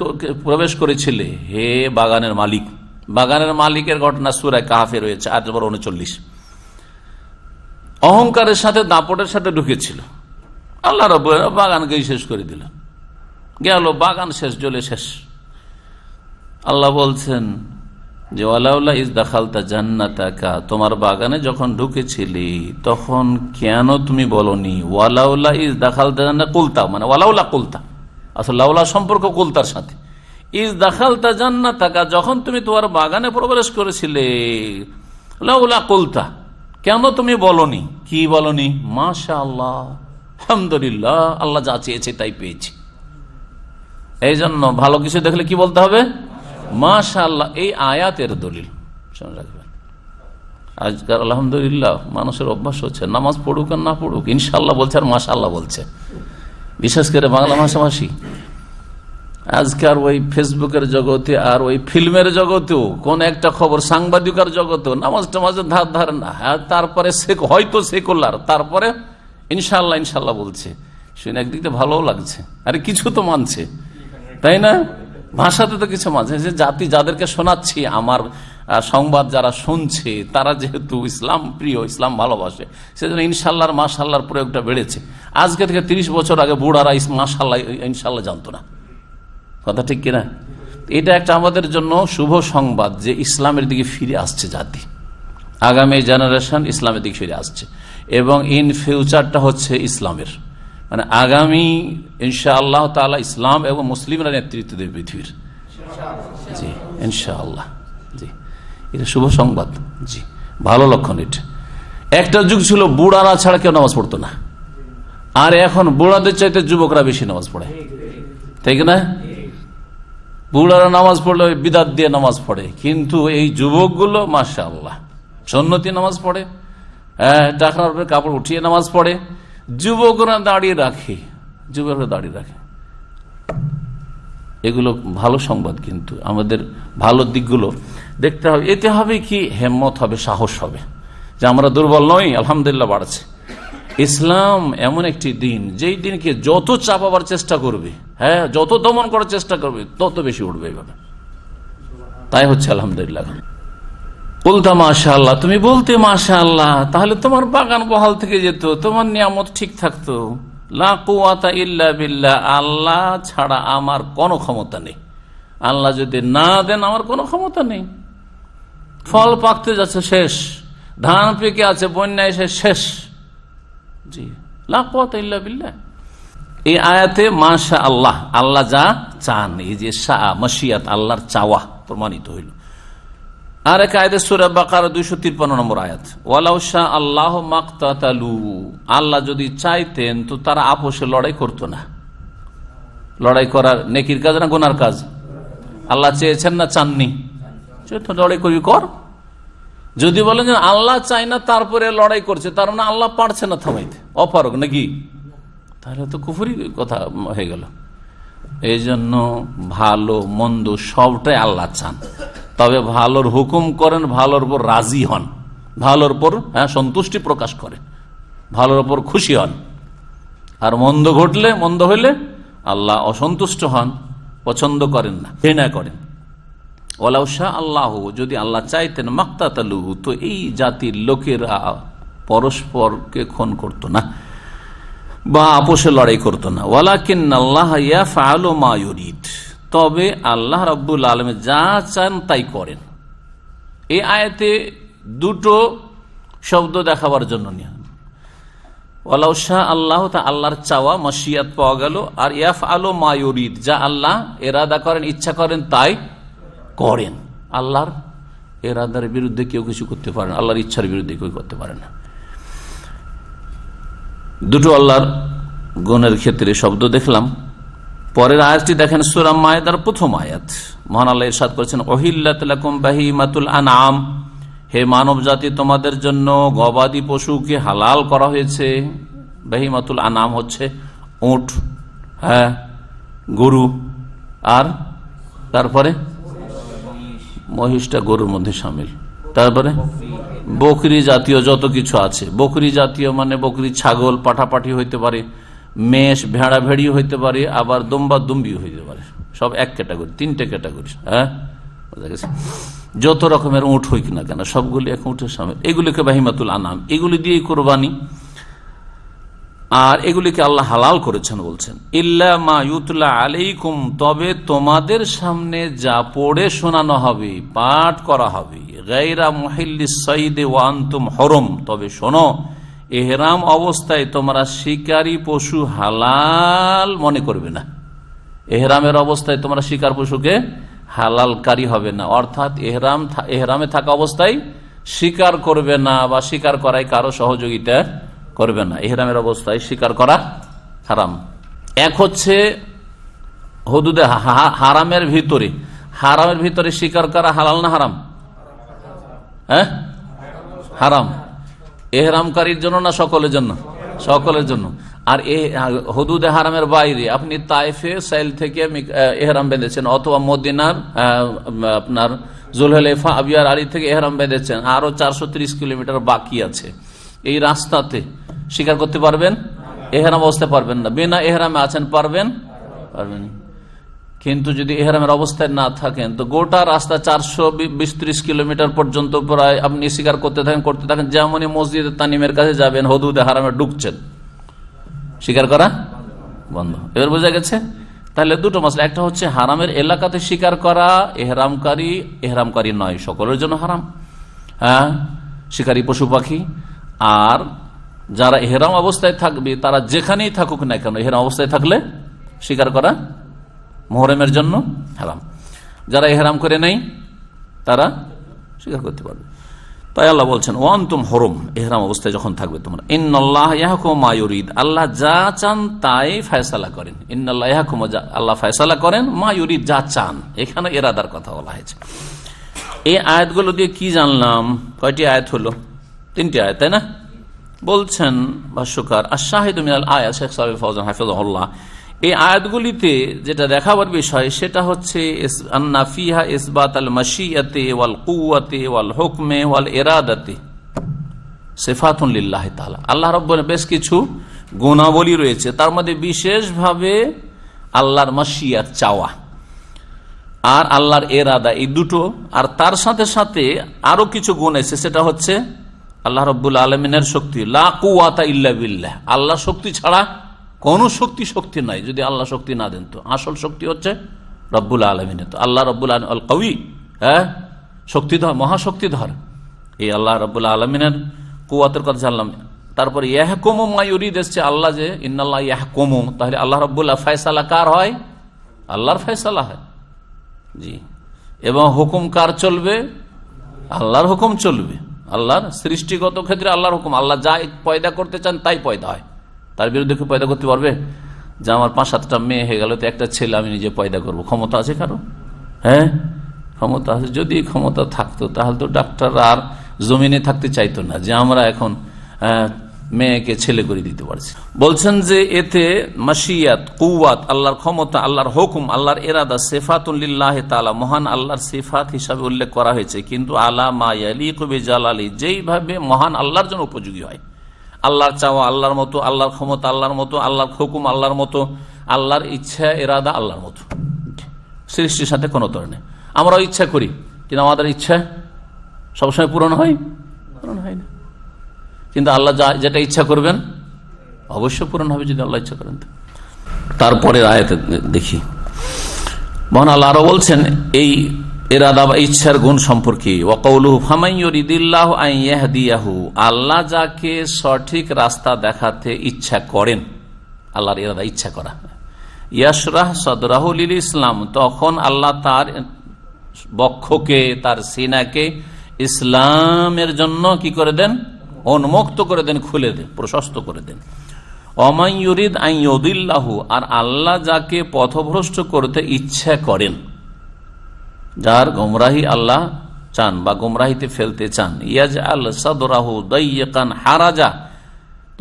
B: প্রবেশ করেছিলে হে বাগানের মালিক বাগানের মালিকের ঘটনা সুরায় কাহাফে রয়েছে আট নম্বর উনচল্লিশ অহংকারের সাথে দাপটের সাথে ঢুকেছিল আল্লাহ রব বাগানকেই শেষ করে দিলাম গেল বাগান শেষ জলে শেষ আল্লাহ বলছেন যে ওয়ালাউল্লা ইস দাখালতা জান্নাতাকা তোমার বাগানে যখন ঢুকেছিলি তখন কেন তুমি বলনি ওয়ালাউল্লা ইস দাখালতা জান্না কুলতা মানে ওয়ালাউলা কুলতা আসলে লাউলা সম্পর্ক কুলতার সাথে ইস দাখালতা জান্নাতাকা যখন তুমি তোমার বাগানে প্রবেশ করেছিলে লাউলা কুলতা কেন তুমি বলনি কি বলনি মাশা আল্লাহ আলহামদুলিল্লাহ আল্লাহ যা চেয়েছে তাই পেয়েছি এই জন্য ভালো কিছু দেখলে কি বলতে হবে মাশাল্লাহ এই আয়াতের দলিল শুনে রাখবেন আজকাল আলহামদুলিল্লাহ মানুষের অভ্যাস হচ্ছে নামাজ পড়ুক আর না পড়ুক ইনশাল্লাহ বলছে আর মাশাল্লাহ বলছে বিশেষ করে বাংলা ভাষাভাষী আজকাল ওই ফেসবুকের জগতে আর ওই ফিল্মের জগতেও কোন একটা খবর সাংবাদিকার জগতেও নামাজ টামাজ ধার ধার না হ্যাঁ, তারপরে সে হয়তো সে করলার তারপরে ইনশাল্লাহ ইনশাল্লাহ বলছে শুনে একদিক ভালোও লাগছে আরে কিছু তো মানছে তাই না ভাষাতে তো কিছু মাঝে যে জাতি যাদেরকে শোনাচ্ছি আমার সংবাদ যারা শুনছে তারা যেহেতু ইসলাম প্রিয় ইসলাম ভালোবাসে সেজন্য ইনশাল্লাহর মাশাল্লাহর প্রয়োগটা বেড়েছে আজকে থেকে ৩০ বছর আগে বুড়ারা মাশাল্লাহ ইনশাল্লাহ জানতো না কথা ঠিক কিনা এটা একটা আমাদের জন্য শুভ সংবাদ যে ইসলামের দিকে ফিরে আসছে জাতি আগামী জেনারেশন ইসলামের দিকে ফিরে আসছে এবং ইন ফিউচারটা হচ্ছে ইসলামের মানে আগামী ইনশা আল্লাহ তালা ইসলাম এবং মুসলিমরা নেতৃত্ব দেবে পৃথিবীর জি ইনশা আল্লাহ জি এটা শুভ সংবাদ জি ভালো লক্ষণ এটা একটা যুগ ছিল বুড়ারা ছাড়া কেউ নামাজ পড়তো না আর এখন বুড়াদের চাইতে যুবকরা বেশি নামাজ পড়ে তাই না বুড়ারা নামাজ পড়লে বিদাত দিয়ে নামাজ পড়ে কিন্তু এই যুবকগুলো মাসা আল্লাহ সন্নতি নামাজ পড়ে হ্যাঁ টাকার উপরে কাপড় উঠিয়ে নামাজ পড়ে যুবকরা দাঁড়িয়ে রাখে যুবকরা দাঁড়িয়ে রাখে এগুলো ভালো সংবাদ কিন্তু আমাদের ভালো দিকগুলো দেখতে হবে এতে হবে কি হেম্মত হবে সাহস হবে যে আমরা দুর্বল নই আলহামদুলিল্লাহ বাড়ছে ইসলাম এমন একটি দিন যেই দিনকে যত চাপাবার চেষ্টা করবে হ্যাঁ যত দমন করার চেষ্টা করবে তত বেশি উঠবে এভাবে তাই হচ্ছে আলহামদুলিল্লাহ বলতাম মাশা আল্লাহ তুমি বলতে মাশা আল্লাহ তাহলে তোমার বাগান বহাল থেকে যেত তোমার নিয়ামত ঠিক থাকতো আল্লাহ ছাড়া আমার কোনো ক্ষমতা নেই আল্লাহ যদি না দেন আমার কোনো ক্ষমতা নেই ফল পাকতে যাচ্ছে শেষ ধান পেকে আছে বন্যা এসে শেষ জি ইল্লা বিল্লা এই আয়াতে মাশা আল্লাহ আল্লাহ যা চান এই যে শাহ মসিয়াত আল্লাহর চাওয়া প্রমাণিত হইল আর এক আয়াত সুরা বাকার দুইশো তিরপান্ন নম্বর আয়াত ওয়ালাউ শাহ আল্লাহ মাকতালু আল্লাহ যদি চাইতেন তো তারা আপোষে লড়াই করতো না লড়াই করার নেকির কাজ না গোনার কাজ আল্লাহ চেয়েছেন না চাননি লড়াই করি কর যদি বলেন যে আল্লাহ চাই না তারপরে লড়াই করছে তার মানে আল্লাহ পারছে না থামাইতে অপারক নাকি তাহলে তো কুফুরি কথা হয়ে গেল এই জন্য ভালো মন্দ সবটাই আল্লাহ চান তবে ভালোর হুকুম করেন ভালোর উপর রাজি হন ভালোর উপর হ্যাঁ সন্তুষ্টি প্রকাশ করেন ভালোর উপর খুশি হন আর মন্দ ঘটলে মন্দ হইলে আল্লাহ অসন্তুষ্ট হন পছন্দ করেন না ঘৃণা করেন ওলাউশাহ আল্লাহ যদি আল্লাহ চাইতেন মাক্তাতালুহু তো এই জাতির লোকেরা পরস্পরকে খুন করত না বা আপোষে লড়াই করতো না ওয়ালাকিন আল্লাহ ইয়া ফায়ালো মায়ুরিদ তবে আল্লাহ রব্বুল আলম যা চান তাই করেন এই আয়াতে দুটো শব্দ দেখাবার জন্য নিয়ে ওলাউ আল্লাহ তা আল্লাহর চাওয়া মাসিয়াত পাওয়া গেল আর ইয়াফ আলো মায়ুরিদ যা আল্লাহ এরাদা করেন ইচ্ছা করেন তাই করেন আল্লাহর এরাদার বিরুদ্ধে কেউ কিছু করতে পারে না আল্লাহর ইচ্ছার বিরুদ্ধে কেউ করতে পারে না দুটো আল্লাহর গুণের ক্ষেত্রে শব্দ দেখলাম পরের আয়াতটি দেখেন সুরাম মায়েদার প্রথম আয়াত মহান আল্লাহ ইরশাদ করেছেন ওহিল্লাতুম বাহিমাতুল আনাম হে মানব জাতি তোমাদের জন্য গবাদি পশুকে হালাল করা হয়েছে বাহিমাতুল আনাম হচ্ছে উঁট হ্যাঁ গরু আর তারপরে মহিষটা গরুর মধ্যে সামিল তারপরে বকরি জাতীয় যত কিছু আছে বকরি জাতীয় মানে বকরি ছাগল পাঠাপাঠি হইতে পারে মেষ ভেড়া ভেড়ি হইতে পারে আবার দম্বা দুম্বিও হইতে পারে সব এক ক্যাটাগরি তিনটে ক্যাটাগরি হ্যাঁ যত রকমের উঠ হইক না কেন সবগুলি এক উঠে সামিল এগুলিকে বাহিমাতুল আনাম এগুলি দিয়েই কোরবানি আর এগুলিকে আল্লাহ হালাল করেছেন বলছেন ইল্লা মায়ুতলা আলাইকুম তবে তোমাদের সামনে যা পড়ে শোনানো হবে পাঠ করা হবে গাইরা মহিল্লি সাইদে ওয়ান্তুম হরম তবে শোনো এহরাম অবস্থায় তোমরা শিকারী পশু হালাল মনে করবে না এহরামের অবস্থায় তোমরা শিকার পশুকে হালালকারী হবে না অর্থাৎ এহরাম এহরামে থাকা অবস্থায় শিকার করবে না বা শিকার করায় কারো সহযোগিতা করবে না এহরামের অবস্থায় শিকার করা হারাম এক হচ্ছে হদুদে হারামের ভিতরে হারামের ভিতরে শিকার করা হালাল না হারাম হ্যাঁ হারাম এহরামকারীর জন্য না সকলের জন্য সকলের জন্য আর এ হদুদ হারামের বাইরে আপনি তাইফে সাইল থেকে এহরাম বেঁধেছেন অথবা মদিনার আপনার জুলহলেফা আবিয়ার আলী থেকে এহরাম বেঁধেছেন আরও চারশো কিলোমিটার বাকি আছে এই রাস্তাতে স্বীকার করতে পারবেন এহরাম অবস্থা পারবেন না বিনা এহরামে আছেন পারবেন পারবেন কিন্তু যদি এহরামের অবস্থায় না থাকেন তো গোটা রাস্তা চারশো বিশ কিলোমিটার পর্যন্ত প্রায় আপনি স্বীকার করতে থাকেন করতে থাকেন যেমনই মসজিদ তানিমের কাছে যাবেন হদুদে হারামে ঢুকছেন স্বীকার করা বন্ধ এবার বোঝা গেছে তাহলে দুটো মাস একটা হচ্ছে হারামের এলাকাতে স্বীকার করা এহরামকারী এহরামকারী নয় সকলের জন্য হারাম হ্যাঁ শিকারী পশু পাখি আর যারা এহরাম অবস্থায় থাকবে তারা যেখানেই থাকুক না কেন এহরাম অবস্থায় থাকলে স্বীকার করা মোহরমের জন্য হারাম যারা এহারাম করে নাই তারা স্বীকার করতে পারবে তাই আল্লাহ বলছেন ওয়ান তুম হরম এহরাম অবস্থায় যখন থাকবে তোমরা ইন্নআল্লাহ আল্লাহ যা চান তাই ফায়সালা করেন ইন্নআল্লাহ আল্লাহ ফায়সালা করেন মায়ুরিদ যা চান এখানে এরাদার কথা বলা হয়েছে এই আয়াতগুলো দিয়ে কি জানলাম কয়টি আয়াত হলো তিনটি আয়াত তাই না বলছেন ভাষ্যকার আশাহিদ মিনাল আয়া শেখ সাহেব ফৌজান হাফিজ এই আয়াতগুলিতে যেটা দেখাবার বিষয় সেটা হচ্ছে ইসবাত আল মাসিয়াতে কুয়াতে ওয়াল হুকমে ওয়াল আল্লাহ রব বেশ কিছু গুণাবলী রয়েছে তার মধ্যে বিশেষভাবে আল্লাহর মাসিয়াত চাওয়া আর আল্লাহর এরাদা এই দুটো আর তার সাথে সাথে আরো কিছু গুণ এসে সেটা হচ্ছে আল্লাহ রব্বুল আলমিনের শক্তি লা কুয়াতা ইল্লা বিল্লাহ আল্লাহ শক্তি ছাড়া কোনো শক্তি শক্তি নাই যদি আল্লাহ শক্তি না দেন তো আসল শক্তি হচ্ছে রব্বুল আলমিনের তো আল্লাহ রব্বুল আলম আল কবি হ্যাঁ শক্তিধর মহাশক্তিধর এই আল্লাহ রব্বুল আলমিনের কুয়াতের কথা জানলাম তারপরে ইয়াহকুমো মায়ুরিদ দেখছে আল্লাহ যে ইন্নাল্লাহ ইয়াহকুমো তাহলে আল্লাহ রব্বুল্লাহ ফয়সালা কার হয় আল্লাহর ফয়সালা হয় জি এবং হুকুম কার চলবে আল্লাহর হুকুম চলবে আল্লাহর সৃষ্টিগত ক্ষেত্রে আল্লাহর হুকুম আল্লাহ যা পয়দা করতে চান তাই পয়দা হয় তার বিরুদ্ধে কেউ পয়দা করতে পারবে যে আমার পাঁচ সাতটা মেয়ে হয়ে গেল তো একটা ছেলে আমি নিজে পয়দা করব ক্ষমতা আছে কারো হ্যাঁ ক্ষমতা আছে যদি ক্ষমতা থাকতো তাহলে তো ডাক্তার আর জমিনে থাকতে চাইতো না যে আমরা এখন মেয়েকে ছেলে করে দিতে পারছি বলছেন যে এতে মাসিয়াত কুয়াত আল্লাহর ক্ষমতা আল্লাহর হুকুম আল্লাহর এরাদা সেফাতুল্লিল্লাহ তালা মহান আল্লাহর সেফাত হিসাবে উল্লেখ করা হয়েছে কিন্তু আলা মায়ালি কবি জালালি যেইভাবে মহান আল্লাহর জন্য উপযোগী হয় আল্লাহর চাওয়া আল্লাহর মতো আল্লাহর ক্ষমতা আল্লাহর মতো আল্লাহর হুকুম আল্লাহর মতো আল্লাহর ইচ্ছা এরাদা আল্লাহর মতো সৃষ্টির সাথে কোনো ধরনের আমরাও ইচ্ছা করি কিন্তু আমাদের ইচ্ছা সবসময় পূরণ হয় পূরণ হয় না কিন্তু আল্লাহ যা যেটা ইচ্ছা করবেন অবশ্য পূরণ হবে যদি আল্লাহ ইচ্ছা করেন তারপরে আয়তে দেখি মহান আল্লাহ আরও বলছেন এই এরাদা বা ইচ্ছার গুণ সম্পর্কে আল্লাহ যাকে সঠিক রাস্তা দেখাতে ইচ্ছা করেন আল্লাহর এরাদা ইচ্ছা করা ইয়াসরাহ সদরাহুল ইসলাম তখন আল্লাহ তার বক্ষকে তার সেনাকে ইসলামের জন্য কি করে দেন উন্মুক্ত করে দেন খুলে দেন প্রশস্ত করে দেন অমাইয়ুরিদ আইয়দিল্লাহু আর আল্লাহ যাকে পথভ্রষ্ট করতে ইচ্ছা করেন যার গোমরাহি আল্লাহ চান বা গোমরাহিতে ফেলতে চান ইয়াজ আল সদরাহু দৈকান হারাজা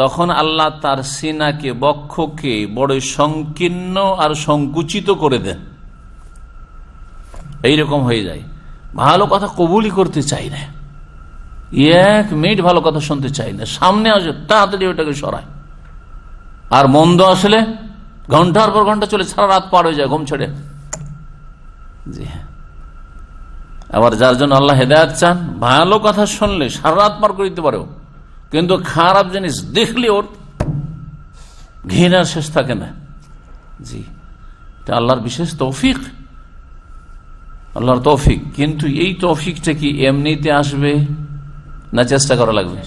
B: তখন আল্লাহ তার সিনাকে বক্ষকে বড় সংকীর্ণ আর সংকুচিত করে দেন এইরকম হয়ে যায় ভালো কথা কবুলই করতে চাই না এক মিনিট ভালো কথা শুনতে চাই না সামনে আসে তাড়াতাড়ি ওটাকে সরায় আর মন্দ আসলে ঘন্টার পর ঘন্টা চলে সারা রাত পার হয়ে যায় ঘুম ছেড়ে জি হ্যাঁ আবার যার জন্য আল্লাহ হেদায়ত চান ভালো কথা শুনলে সারা রাত পার করে দিতে পারো কিন্তু খারাপ জিনিস দেখলে ওর ঘৃণার শেষ থাকে না জি এটা আল্লাহর বিশেষ তৌফিক আল্লাহর তৌফিক কিন্তু এই তৌফিকটা কি এমনিতে আসবে না চেষ্টা করা লাগবে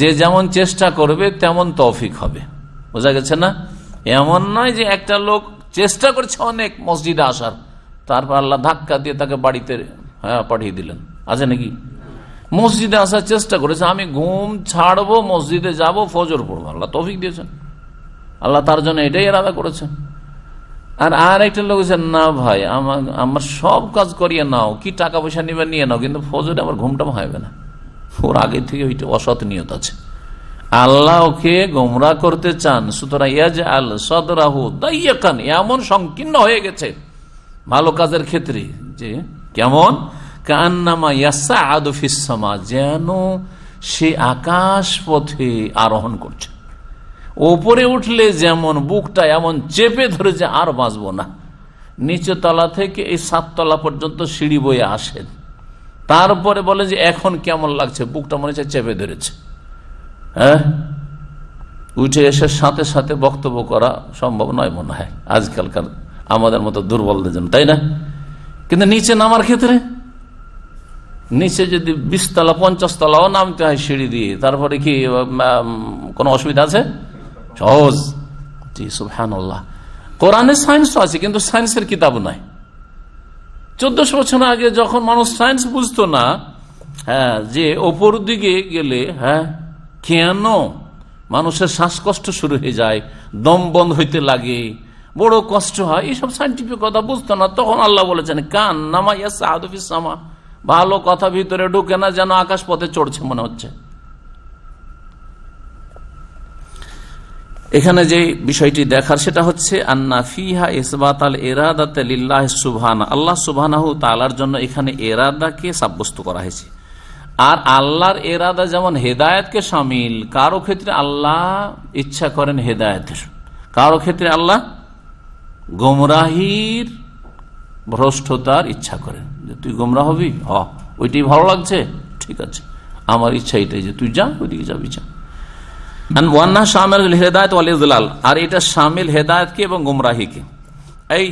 B: যে যেমন চেষ্টা করবে তেমন তৌফিক হবে বোঝা গেছে না এমন নয় যে একটা লোক চেষ্টা করছে অনেক মসজিদে আসার তারপর আল্লাহ ধাক্কা দিয়ে তাকে বাড়িতে হ্যাঁ পাঠিয়ে দিলেন আছে নাকি মসজিদে আসার চেষ্টা করেছে আমি ঘুম ছাড়বো মসজিদে যাব ফজর পড়বো আল্লাহ তফিক দিয়েছেন আল্লাহ তার জন্য এটাই এরাদা করেছেন আর আর একটা লোক না ভাই আমার আমার সব কাজ করিয়ে নাও কি টাকা পয়সা নিবে নিয়ে নাও কিন্তু ফজরে আমার ঘুমটা ভাইবে না ওর আগে থেকে ওইটা অসৎ নিয়ত আছে আল্লাহ ওকে গোমরা করতে চান সুতরাং ইয়াজ আল সদরাহু দাইয়াকান এমন সংকীর্ণ হয়ে গেছে ভালো কাজের ক্ষেত্রে যে কেমন কান্নামা ইয়াসা আদফিসমা যেন সে আকাশ পথে আরোহণ করছে ওপরে উঠলে যেমন বুকটা এমন চেপে ধরে যে আর বাঁচব না নিচে তলা থেকে এই সাততলা পর্যন্ত সিঁড়ি বয়ে আসেন তারপরে বলে যে এখন কেমন লাগছে বুকটা মনে হচ্ছে চেপে ধরেছে হ্যাঁ উঠে এসে সাথে সাথে বক্তব্য করা সম্ভব নয় মনে হয় আজকালকার আমাদের মতো দুর্বলদের জন্য তাই না কিন্তু নিচে নামার ক্ষেত্রে নিচে যদি বিশতলা পঞ্চাশ তলাও নামতে হয় সিঁড়ি দিয়ে তারপরে কি কোনো অসুবিধা আছে সহজ জি সুবহানাল্লাহ কোরআনে সায়েন্স আছে কিন্তু সায়েন্সের কিতাব নয় চোদ্দশো বছর আগে যখন মানুষ সায়েন্স বুঝতো না হ্যাঁ যে ওপর দিকে গেলে হ্যাঁ কেন মানুষের শ্বাসকষ্ট শুরু হয়ে যায় দম বন্ধ হইতে লাগে বড় কষ্ট হয় এইসব সাইন্টিফিক কথা বুঝতো না তখন আল্লাহ বলেছেন কান নামা ইয়াস আদফিস সামা ভালো কথা ভিতরে ঢুকে না যেন আকাশ পথে চড়ছে মনে হচ্ছে এখানে যে বিষয়টি দেখার সেটা হচ্ছে আন্না ফিহা ইসবাত আল এরাদা তেলিল্লাহ সুবহানা আল্লাহ সুবহানাহু তালার জন্য এখানে এরাদাকে সাব্যস্ত করা হয়েছে আর আল্লাহর এরাদা যেমন হেদায়তকে সামিল কারো ক্ষেত্রে আল্লাহ ইচ্ছা করেন হেদায়তের কারো ক্ষেত্রে আল্লাহ গোমরাহির ভ্রষ্টতার ইচ্ছা করেন যে তুই গোমরা হবি হ ওইটাই ভালো লাগছে ঠিক আছে আমার ইচ্ছা এটাই যে তুই যা ওইদিকে যাবি যা হেদায়ত আর এটা এবং এই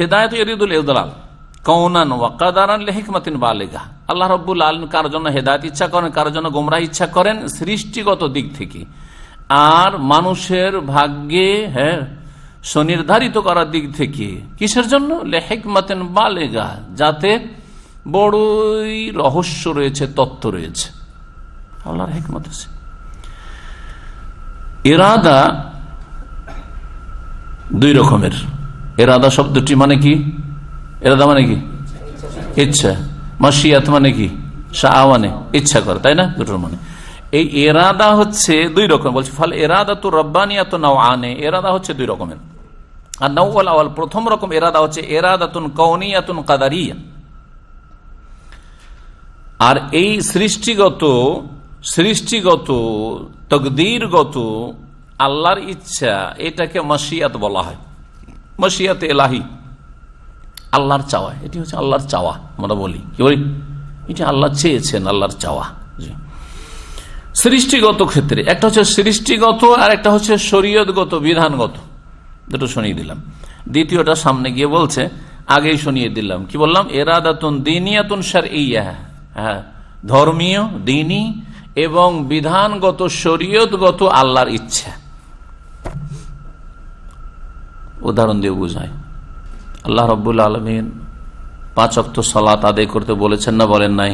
B: হেদায়ত আল্লাহ কার জন্য ইচ্ছা করেন জন্য ইচ্ছা করেন সৃষ্টিগত দিক থেকে আর মানুষের ভাগ্যে হ্যাঁ স্বনির্ধারিত করার দিক থেকে কিসের জন্য লেহেকমাতেন বালেগা যাতে বড়ই রহস্য রয়েছে তত্ত্ব রয়েছে আল্লাহর হেকমত আছে এরাদা দুই রকমের এরাদা শব্দটি মানে কি এরাদা মানে কি ইচ্ছা মাসিয়াত মানে কি শাহ মানে ইচ্ছা করে তাই না দুটোর মানে এই এরাদা হচ্ছে দুই রকম বলছে ফলে এরাদা তো রব্বানি এত নাও আনে এরাদা হচ্ছে দুই রকমের আর নৌল আওয়াল প্রথম রকম এরাদা হচ্ছে এরাদাতুন আতুন কাদারিয়ান আর এই সৃষ্টিগত সৃষ্টিগত তকদিরগত আল্লাহর ইচ্ছা এটাকে মাসিয়াত বলা হয় মাসিয়াত এলাহি আল্লাহর চাওয়া এটি হচ্ছে আল্লাহর চাওয়া আমরা বলি কি বলি এটি আল্লাহ চেয়েছেন আল্লাহর চাওয়া সৃষ্টিগত ক্ষেত্রে একটা হচ্ছে সৃষ্টিগত আর একটা হচ্ছে শরীয়তগত বিধানগত দুটো শুনিয়ে দিলাম দ্বিতীয়টা সামনে গিয়ে বলছে আগেই শুনিয়ে দিলাম কি বললাম এরাদাতুন দিনিয়াতুন সার ইয়া হ্যাঁ ধর্মীয় দিনী এবং বিধানগত শরীয়তগত আল্লাহর ইচ্ছা উদাহরণ দিয়ে বোঝায় আল্লাহ রব্বুল আলমিন পাঁচক্ত সলাত আদায় করতে বলেছেন না বলেন নাই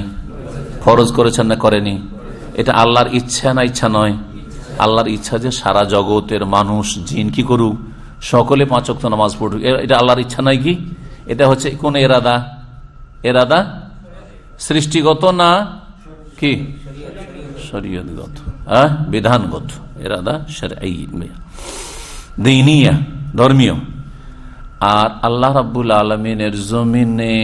B: ফরজ করেছেন না করেনি এটা আল্লাহর ইচ্ছা না ইচ্ছা নয় আল্লাহর ইচ্ছা যে সারা জগতের মানুষ জিন কি করুক সকলে পাঁচক নামাজ পড়ুক এটা আল্লাহর ইচ্ছা নয় কি এটা হচ্ছে কোন এরাদা এরাদা সৃষ্টিগত না কি শরীয়গত হ্যাঁ বিধানগত এরাদা দিনিয়া ধর্মীয় আর আল্লাহ রাবুল আলমিনের জমিনে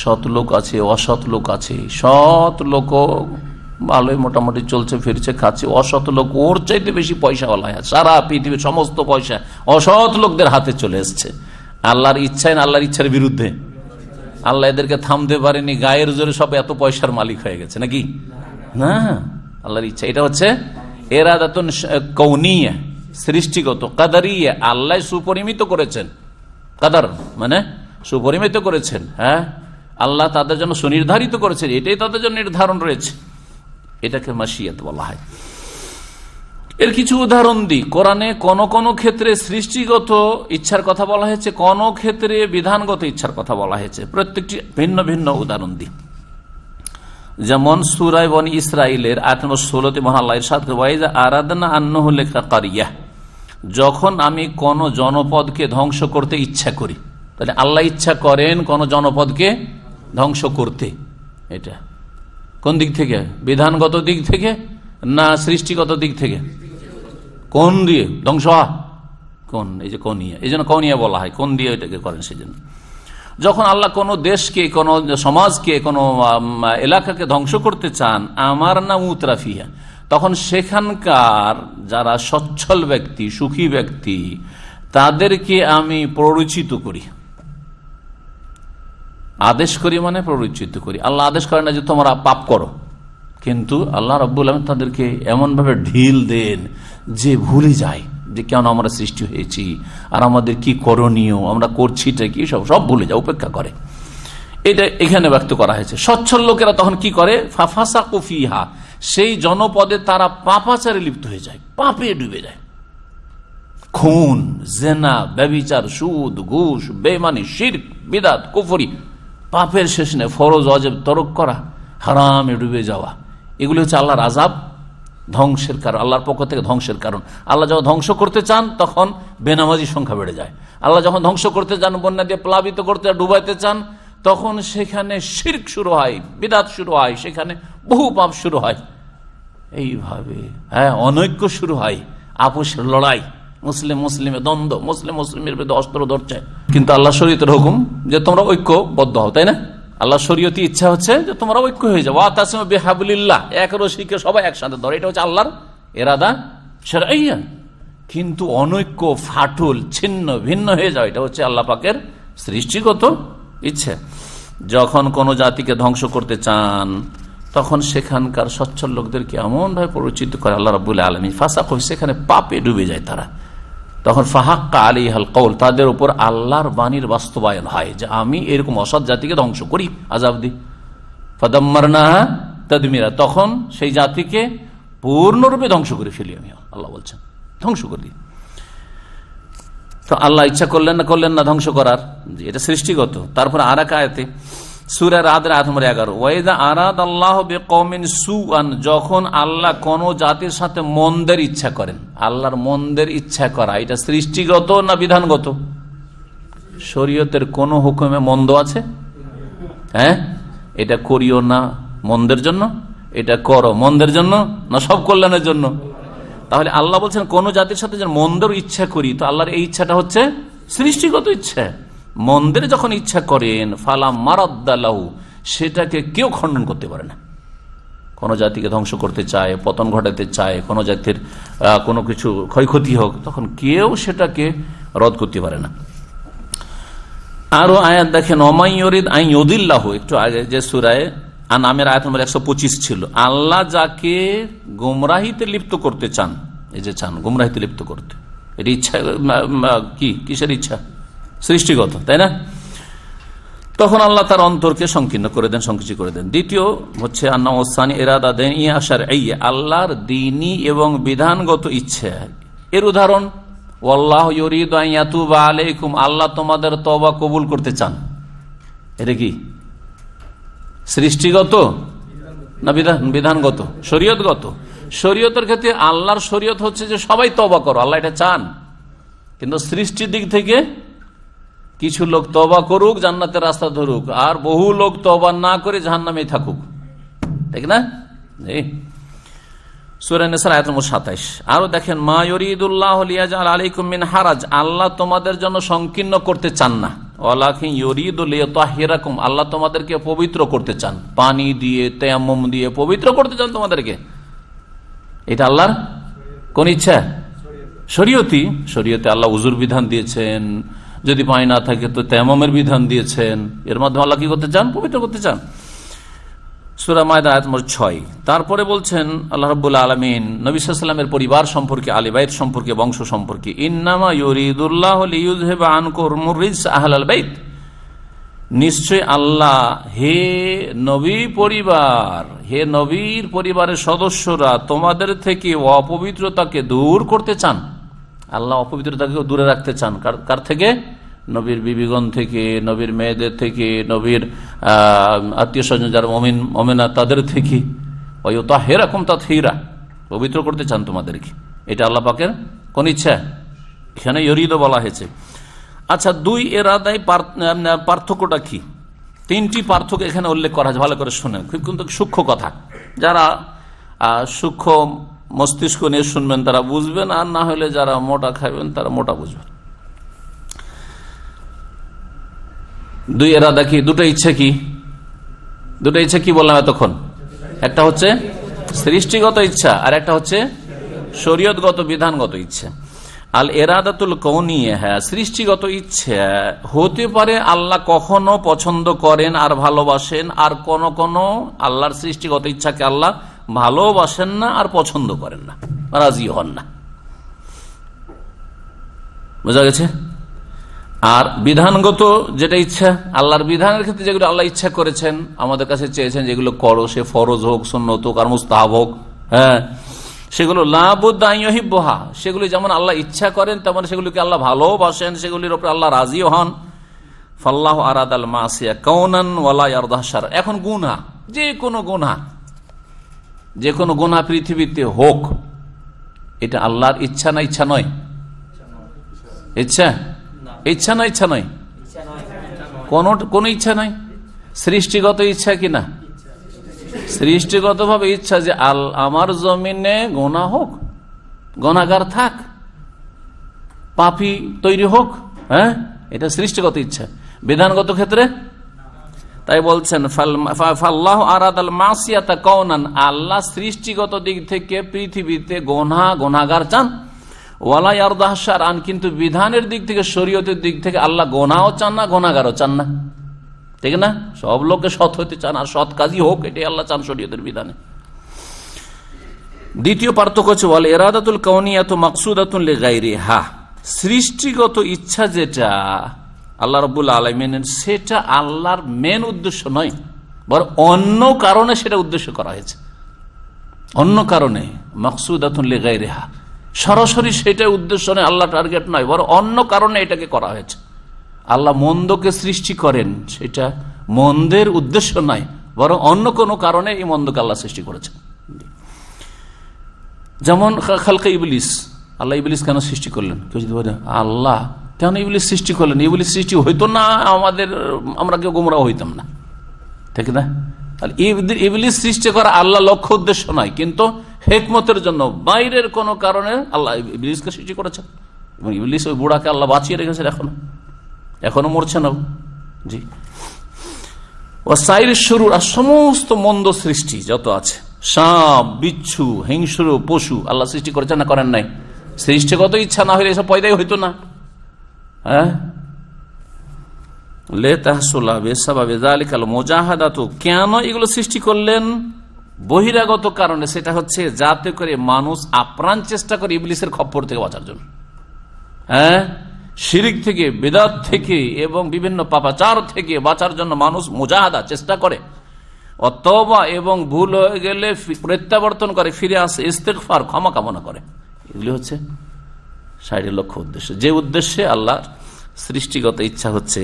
B: সৎ লোক আছে অসৎ লোক আছে সৎ লোক ভালোই মোটামুটি চলছে ফিরছে খাচ্ছে অসৎ লোক ওর চাইতে বেশি পয়সাওয়ালা সারা পৃথিবীর সমস্ত পয়সা অসৎ লোকদের হাতে চলে এসছে আল্লাহর ইচ্ছায় না আল্লাহর ইচ্ছার বিরুদ্ধে আল্লাহ এদেরকে থামতে পারেনি গায়ের জোরে সব এত পয়সার মালিক হয়ে গেছে নাকি না আল্লাহর ইচ্ছা এটা হচ্ছে এরা দাত কৌনিয়া সৃষ্টিগত কাদারিয়া আল্লাহ সুপরিমিত করেছেন কাদার মানে সুপরিমিত করেছেন হ্যাঁ আল্লাহ তাদের জন্য সুনির্ধারিত করেছেন এটাই তাদের জন্য নির্ধারণ রয়েছে এটাকে মাসিয়াত বলা হয় এর কিছু উদাহরণ দিই কোরআনে কোন কোন ক্ষেত্রে সৃষ্টিগত ইচ্ছার কথা বলা হয়েছে কোন ক্ষেত্রে বিধানগত ইচ্ছার কথা বলা হয়েছে প্রত্যেকটি ভিন্ন ভিন্ন উদাহরণ দিই যেমন সুরাই বন ইসরায়েলের আট নম্বর ষোলোতে মহাল্লা আরাধনা আন্ন যখন আমি কোন জনপদকে ধ্বংস করতে ইচ্ছা করি তাহলে আল্লাহ ইচ্ছা করেন কোন জনপদকে ধ্বংস করতে এটা কোন দিক থেকে বিধানগত দিক থেকে না সৃষ্টিগত দিক থেকে কোন দিয়ে ধ্বংস কোন এই যে কনিয়া এই জন্য কনিয়া বলা হয় কোন দিয়ে এটাকে করেন সেজন্য যখন আল্লাহ কোনো দেশকে কোনো সমাজকে কোনো এলাকাকে ধ্বংস করতে চান আমার নাম উতরাফিয়া তখন সেখানকার যারা সচ্ছল ব্যক্তি সুখী ব্যক্তি তাদেরকে আমি প্ররোচিত করি আদেশ করি মানে প্ররোচিত করি আল্লাহ আদেশ করে না যে তোমরা পাপ করো কিন্তু আল্লাহ রব্বুল আহমেদ তাদেরকে এমনভাবে ঢিল দেন যে ভুলে যায় যে কেন আমরা সৃষ্টি হয়েছি আর আমাদের কি করণীয় আমরা করছিটা কি সব সব ভুলে যায় উপেক্ষা করে এটা এখানে ব্যক্ত করা হয়েছে সচ্ছল লোকেরা তখন কি করে ফাফাসা কুফিহা সেই জনপদে তারা পাপাচারে লিপ্ত হয়ে যায় পাপে ডুবে যায় খুন জেনা ব্যবিচার সুদ ঘুষ বেমানি শির বিদাত কুফরি পাপের শেষ নেই ফরজ অজেব তরক করা হারামে ডুবে যাওয়া এগুলি হচ্ছে আল্লাহর আজাব ধ্বংসের কারণ আল্লাহর পক্ষ থেকে ধ্বংসের কারণ আল্লাহ যখন ধ্বংস করতে চান তখন বেনামাজির সংখ্যা বেড়ে যায় আল্লাহ যখন ধ্বংস করতে চান বন্যা দিয়ে প্লাবিত করতে ডুবাইতে চান তখন সেখানে শির্ক শুরু হয় বিদাত শুরু হয় সেখানে বহু পাপ শুরু হয় এইভাবে হ্যাঁ অনৈক্য শুরু হয় আপোষের লড়াই মুসলিম মুসলিমে দ্বন্দ্ব মুসলিম মুসলিমের বিরুদ্ধে অস্ত্র ধরছে কিন্তু আল্লাহ শরীয়তের হুকুম যে তোমরা ঐক্যবদ্ধ হও তাই না আল্লাহ শরীয়তি ইচ্ছা হচ্ছে যে তোমরা ঐক্য হয়ে যাও আতাসিম বেহাবুলিল্লাহ এক রশিকে সবাই একসাথে ধরে এটা হচ্ছে আল্লাহর এরাদা সেরা কিন্তু অনৈক্য ফাটুল ছিন্ন ভিন্ন হয়ে যাও এটা হচ্ছে আল্লাহ পাকের সৃষ্টিগত ইচ্ছে যখন কোনো জাতিকে ধ্বংস করতে চান তখন সেখানকার সচ্ছল লোকদেরকে এমনভাবে পরিচিত করে আল্লাহ রাবুল আলমী ফাঁসা সেখানে পাপে ডুবে যায় তারা তখন ফাহাক্কা আলী হাল কৌল তাদের উপর আল্লাহর বাণীর বাস্তবায়ন হয় যে আমি এরকম অসৎ জাতিকে ধ্বংস করি আজাব দি ফদম্মারনাহা তদমিরা তখন সেই জাতিকে পূর্ণরূপে ধ্বংস করে ফেলি আমি আল্লাহ বলছেন ধ্বংস করি তো আল্লাহ ইচ্ছা করলেন না করলেন না ধ্বংস করার এটা সৃষ্টিগত তারপর আর এক আয়তে সুরা রাত রাত নম্বর এগারো ওয়েদা আরাদ আল্লাহ বেকমিন সুয়ান যখন আল্লাহ কোন জাতির সাথে মন্দের ইচ্ছা করেন আল্লাহর মন্দের ইচ্ছা করা এটা সৃষ্টিগত না বিধানগত শরীয়তের কোন হুকুমে মন্দ আছে হ্যাঁ এটা করিও না মন্দের জন্য এটা করো মন্দের জন্য না সব কল্যাণের জন্য তাহলে আল্লাহ বলছেন কোন জাতির সাথে যেন মন্দর ইচ্ছা করি তো আল্লাহর এই ইচ্ছাটা হচ্ছে সৃষ্টিগত ইচ্ছা মন্দের যখন ইচ্ছা করেন ফালা মারাদ্দালাউ সেটাকে কেউ খণ্ডন করতে পারে না কোনো জাতিকে ধ্বংস করতে চায় পতন ঘটাতে চায় কোনো জাতির কোনো কিছু ক্ষয়ক্ষতি হোক তখন কেউ সেটাকে রদ করতে পারে না আরো আয়াত দেখেন অমাইয়রিদ আই ইউদিল্লাহ একটু আগে যে সুরায় নামের আয়াত নম্বর একশো পঁচিশ ছিল আল্লাহ যাকে গুমরাহিতে লিপ্ত করতে চান এই যে চান গুমরাহিতে লিপ্ত করতে এর ইচ্ছা কি কিসের ইচ্ছা সৃষ্টিগত তাই না তখন আল্লাহ তার অন্তরকে সংকীর্ণ করে দেন সংকুচি করে দেন দ্বিতীয় হচ্ছে আন্না ওসানি এরাদা দেন ইয়া এই আল্লাহর দিনী এবং বিধানগত ইচ্ছে এর উদাহরণ ওল্লাহ ইয়াতুবা আলাইকুম আল্লাহ তোমাদের তবা কবুল করতে চান এটা কি সৃষ্টিগত না বিধান বিধানগত শরীয়তগত শরীয়তের ক্ষেত্রে আল্লাহর শরীয়ত হচ্ছে যে সবাই তবা করো আল্লাহ এটা চান কিন্তু সৃষ্টির দিক থেকে কিছু লোক তবা করুক জান্নাতের রাস্তা ধরুক আর বহু লোক তবা না করে জাহান নামে থাকুক ঠিক না সাতাইশ আরো দেখেন মিন হারাজ আল্লাহ তোমাদের জন্য করতে চান না আল্লাহ তোমাদেরকে পবিত্র করতে চান পানি দিয়ে তেয়াম দিয়ে পবিত্র করতে চান তোমাদেরকে এটা আল্লাহর কোন ইচ্ছা শরীয়তি শরীয়তে আল্লাহ উজুর বিধান দিয়েছেন যদি পানি না থাকে তো তেমমের বিধান দিয়েছেন এর মাধ্যমে আল্লাহ কি করতে চান পবিত্র করতে চান ছয় তারপরে বলছেন আল্লাহ পরিবার সম্পর্কে সম্পর্কে বংশ সম্পর্কে আল আল্লাহ হে নবী পরিবার হে নবীর পরিবারের সদস্যরা তোমাদের থেকে অপবিত্রতাকে দূর করতে চান আল্লাহ অপবিত্রতাকেও দূরে রাখতে চান কার থেকে নবীর বিবিগণ থেকে নবীর মেয়েদের থেকে নবীর আত্মীয় স্বজন যারা অমিন মমেনা তাদের থেকে ওই তা হেরকম তা হেরা পবিত্র করতে চান তোমাদেরকে এটা আল্লাহ পাকের কোন ইচ্ছা এখানে ইরিদও বলা হয়েছে আচ্ছা দুই এরাদায় পার্থক্যটা কি তিনটি পার্থক্য এখানে উল্লেখ করা ভালো করে শোনেন খুব কিন্তু সূক্ষ্ম কথা যারা সূক্ষ্ম মস্তিষ্ক নিয়ে শুনবেন তারা বুঝবেন আর না হলে যারা মোটা খাবেন তারা মোটা বুঝবেন দুই এরাদা কি দুটো ইচ্ছে কি দুটো ইচ্ছা কি বললাম এতক্ষণ একটা হচ্ছে সৃষ্টিগত ইচ্ছা আর একটা হচ্ছে শরীয়তগত বিধানগত ইচ্ছে আল এরাদাতুল কৌনিয়ে হ্যাঁ সৃষ্টিগত ইচ্ছে হতে পারে আল্লাহ কখনো পছন্দ করেন আর ভালোবাসেন আর কোন কোন আল্লাহর সৃষ্টিগত ইচ্ছাকে আল্লাহ ভালোবাসেন না আর পছন্দ করেন না রাজি হন না বোঝা গেছে আর বিধানগত যেটা ইচ্ছা আল্লাহর বিধানের ক্ষেত্রে যেগুলো আল্লাহ ইচ্ছা করেছেন আমাদের কাছে চেয়েছেন যেগুলো করো সে ফরজ হোক সন্ন্যত হোক আর মুস্তাহ হোক হ্যাঁ সেগুলো লাবুদ্দাহিবহা সেগুলি যেমন আল্লাহ ইচ্ছা করেন তেমন সেগুলিকে আল্লাহ ভালোবাসেন সেগুলির ওপরে আল্লাহ রাজিও হন ফাল্লাহ আরাদ আল মাসিয়া কৌনান ওয়ালা ইয়ারদাহ এখন গুনা যে কোনো গুনা যে কোনো গোনা পৃথিবীতে হোক এটা আল্লাহর ইচ্ছা না ইচ্ছা নয় ইচ্ছা ইচ্ছা না ইচ্ছা নয় কোন কোন ইচ্ছা নয় সৃষ্টিগত ইচ্ছা কিনা সৃষ্টিগতভাবে ইচ্ছা যে আল আমার জমিনে গোনা হোক গণাগার থাক পাপি তৈরি হোক হ্যাঁ এটা সৃষ্টিগত ইচ্ছা বিধানগত ক্ষেত্রে তাই বলছেন ফাল্লাহ আরাদ আল মাসিয়াতা কৌনান আল্লাহ সৃষ্টিগত দিক থেকে পৃথিবীতে গোনা গোনাগার চান ওয়ালা ইয়ারদাহ সারান কিন্তু বিধানের দিক থেকে শরীয়তের দিক থেকে আল্লাহ গোনাও চান না গোনাগারও চান না ঠিক না সব লোককে সৎ হতে চান আর সৎ কাজই হোক এটাই আল্লাহ চান শরীয়তের বিধানে দ্বিতীয় পার্থক্য হচ্ছে বলে এরাদাতুল কৌনিয়াত মাকসুদাতুল গাইরে হা সৃষ্টিগত ইচ্ছা যেটা আল্লাহ রবুল আলমিনের সেটা আল্লাহর মেন উদ্দেশ্য নয় বরং অন্য কারণে সেটা উদ্দেশ্য করা হয়েছে অন্য কারণে মকসুদ লেগাই রেহা সরাসরি সেটা উদ্দেশ্য নয় আল্লাহ টার্গেট নয় বরং অন্য কারণে এটাকে করা হয়েছে আল্লাহ মন্দকে সৃষ্টি করেন সেটা মন্দের উদ্দেশ্য নয় বরং অন্য কোনো কারণে এই মন্দকে আল্লাহ সৃষ্টি করেছে যেমন খালকা ইবলিস আল্লাহ ইবলিস কেন সৃষ্টি করলেন কেউ যদি আল্লাহ কেন এগুলি সৃষ্টি করলেন এগুলি সৃষ্টি হইতো না আমাদের আমরা কেউ গোমরা হইতাম না ঠিক না তাহলে সৃষ্টি করা আল্লাহ লক্ষ্য উদ্দেশ্য নয় কিন্তু হেকমতের জন্য বাইরের কোনো কারণে আল্লাহ ইবলিশকে সৃষ্টি করেছেন এবং ইবলিশ ওই বুড়াকে আল্লাহ বাঁচিয়ে রেখেছেন এখনো এখনো মরছে না জি ও সাইরের শুরু আর সমস্ত মন্দ সৃষ্টি যত আছে সাপ বিচ্ছু হিংস্র পশু আল্লাহ সৃষ্টি করেছেন না করেন নাই সৃষ্টিগত ইচ্ছা না হলে এসব পয়দাই হইতো না হ্যাঁ eh? লে কেন এগুলো সৃষ্টি করলেন বহিরাগত কারণে সেটা হচ্ছে যাতে করে মানুষ আপ্রাণ চেষ্টা করে ইবলিশের খপ্পর থেকে বাঁচার জন্য হ্যাঁ শিরিক থেকে বেদাত থেকে এবং বিভিন্ন পাপাচার থেকে বাঁচার জন্য মানুষ মোজাহাদা চেষ্টা করে অতবা এবং ভুল হয়ে গেলে প্রত্যাবর্তন করে ফিরে আসে ইস্তেকফার ক্ষমা কামনা করে এগুলি হচ্ছে শারীরিক লক্ষ্য উদ্দেশ্য যে উদ্দেশ্যে আল্লাহ সৃষ্টিগত ইচ্ছা হচ্ছে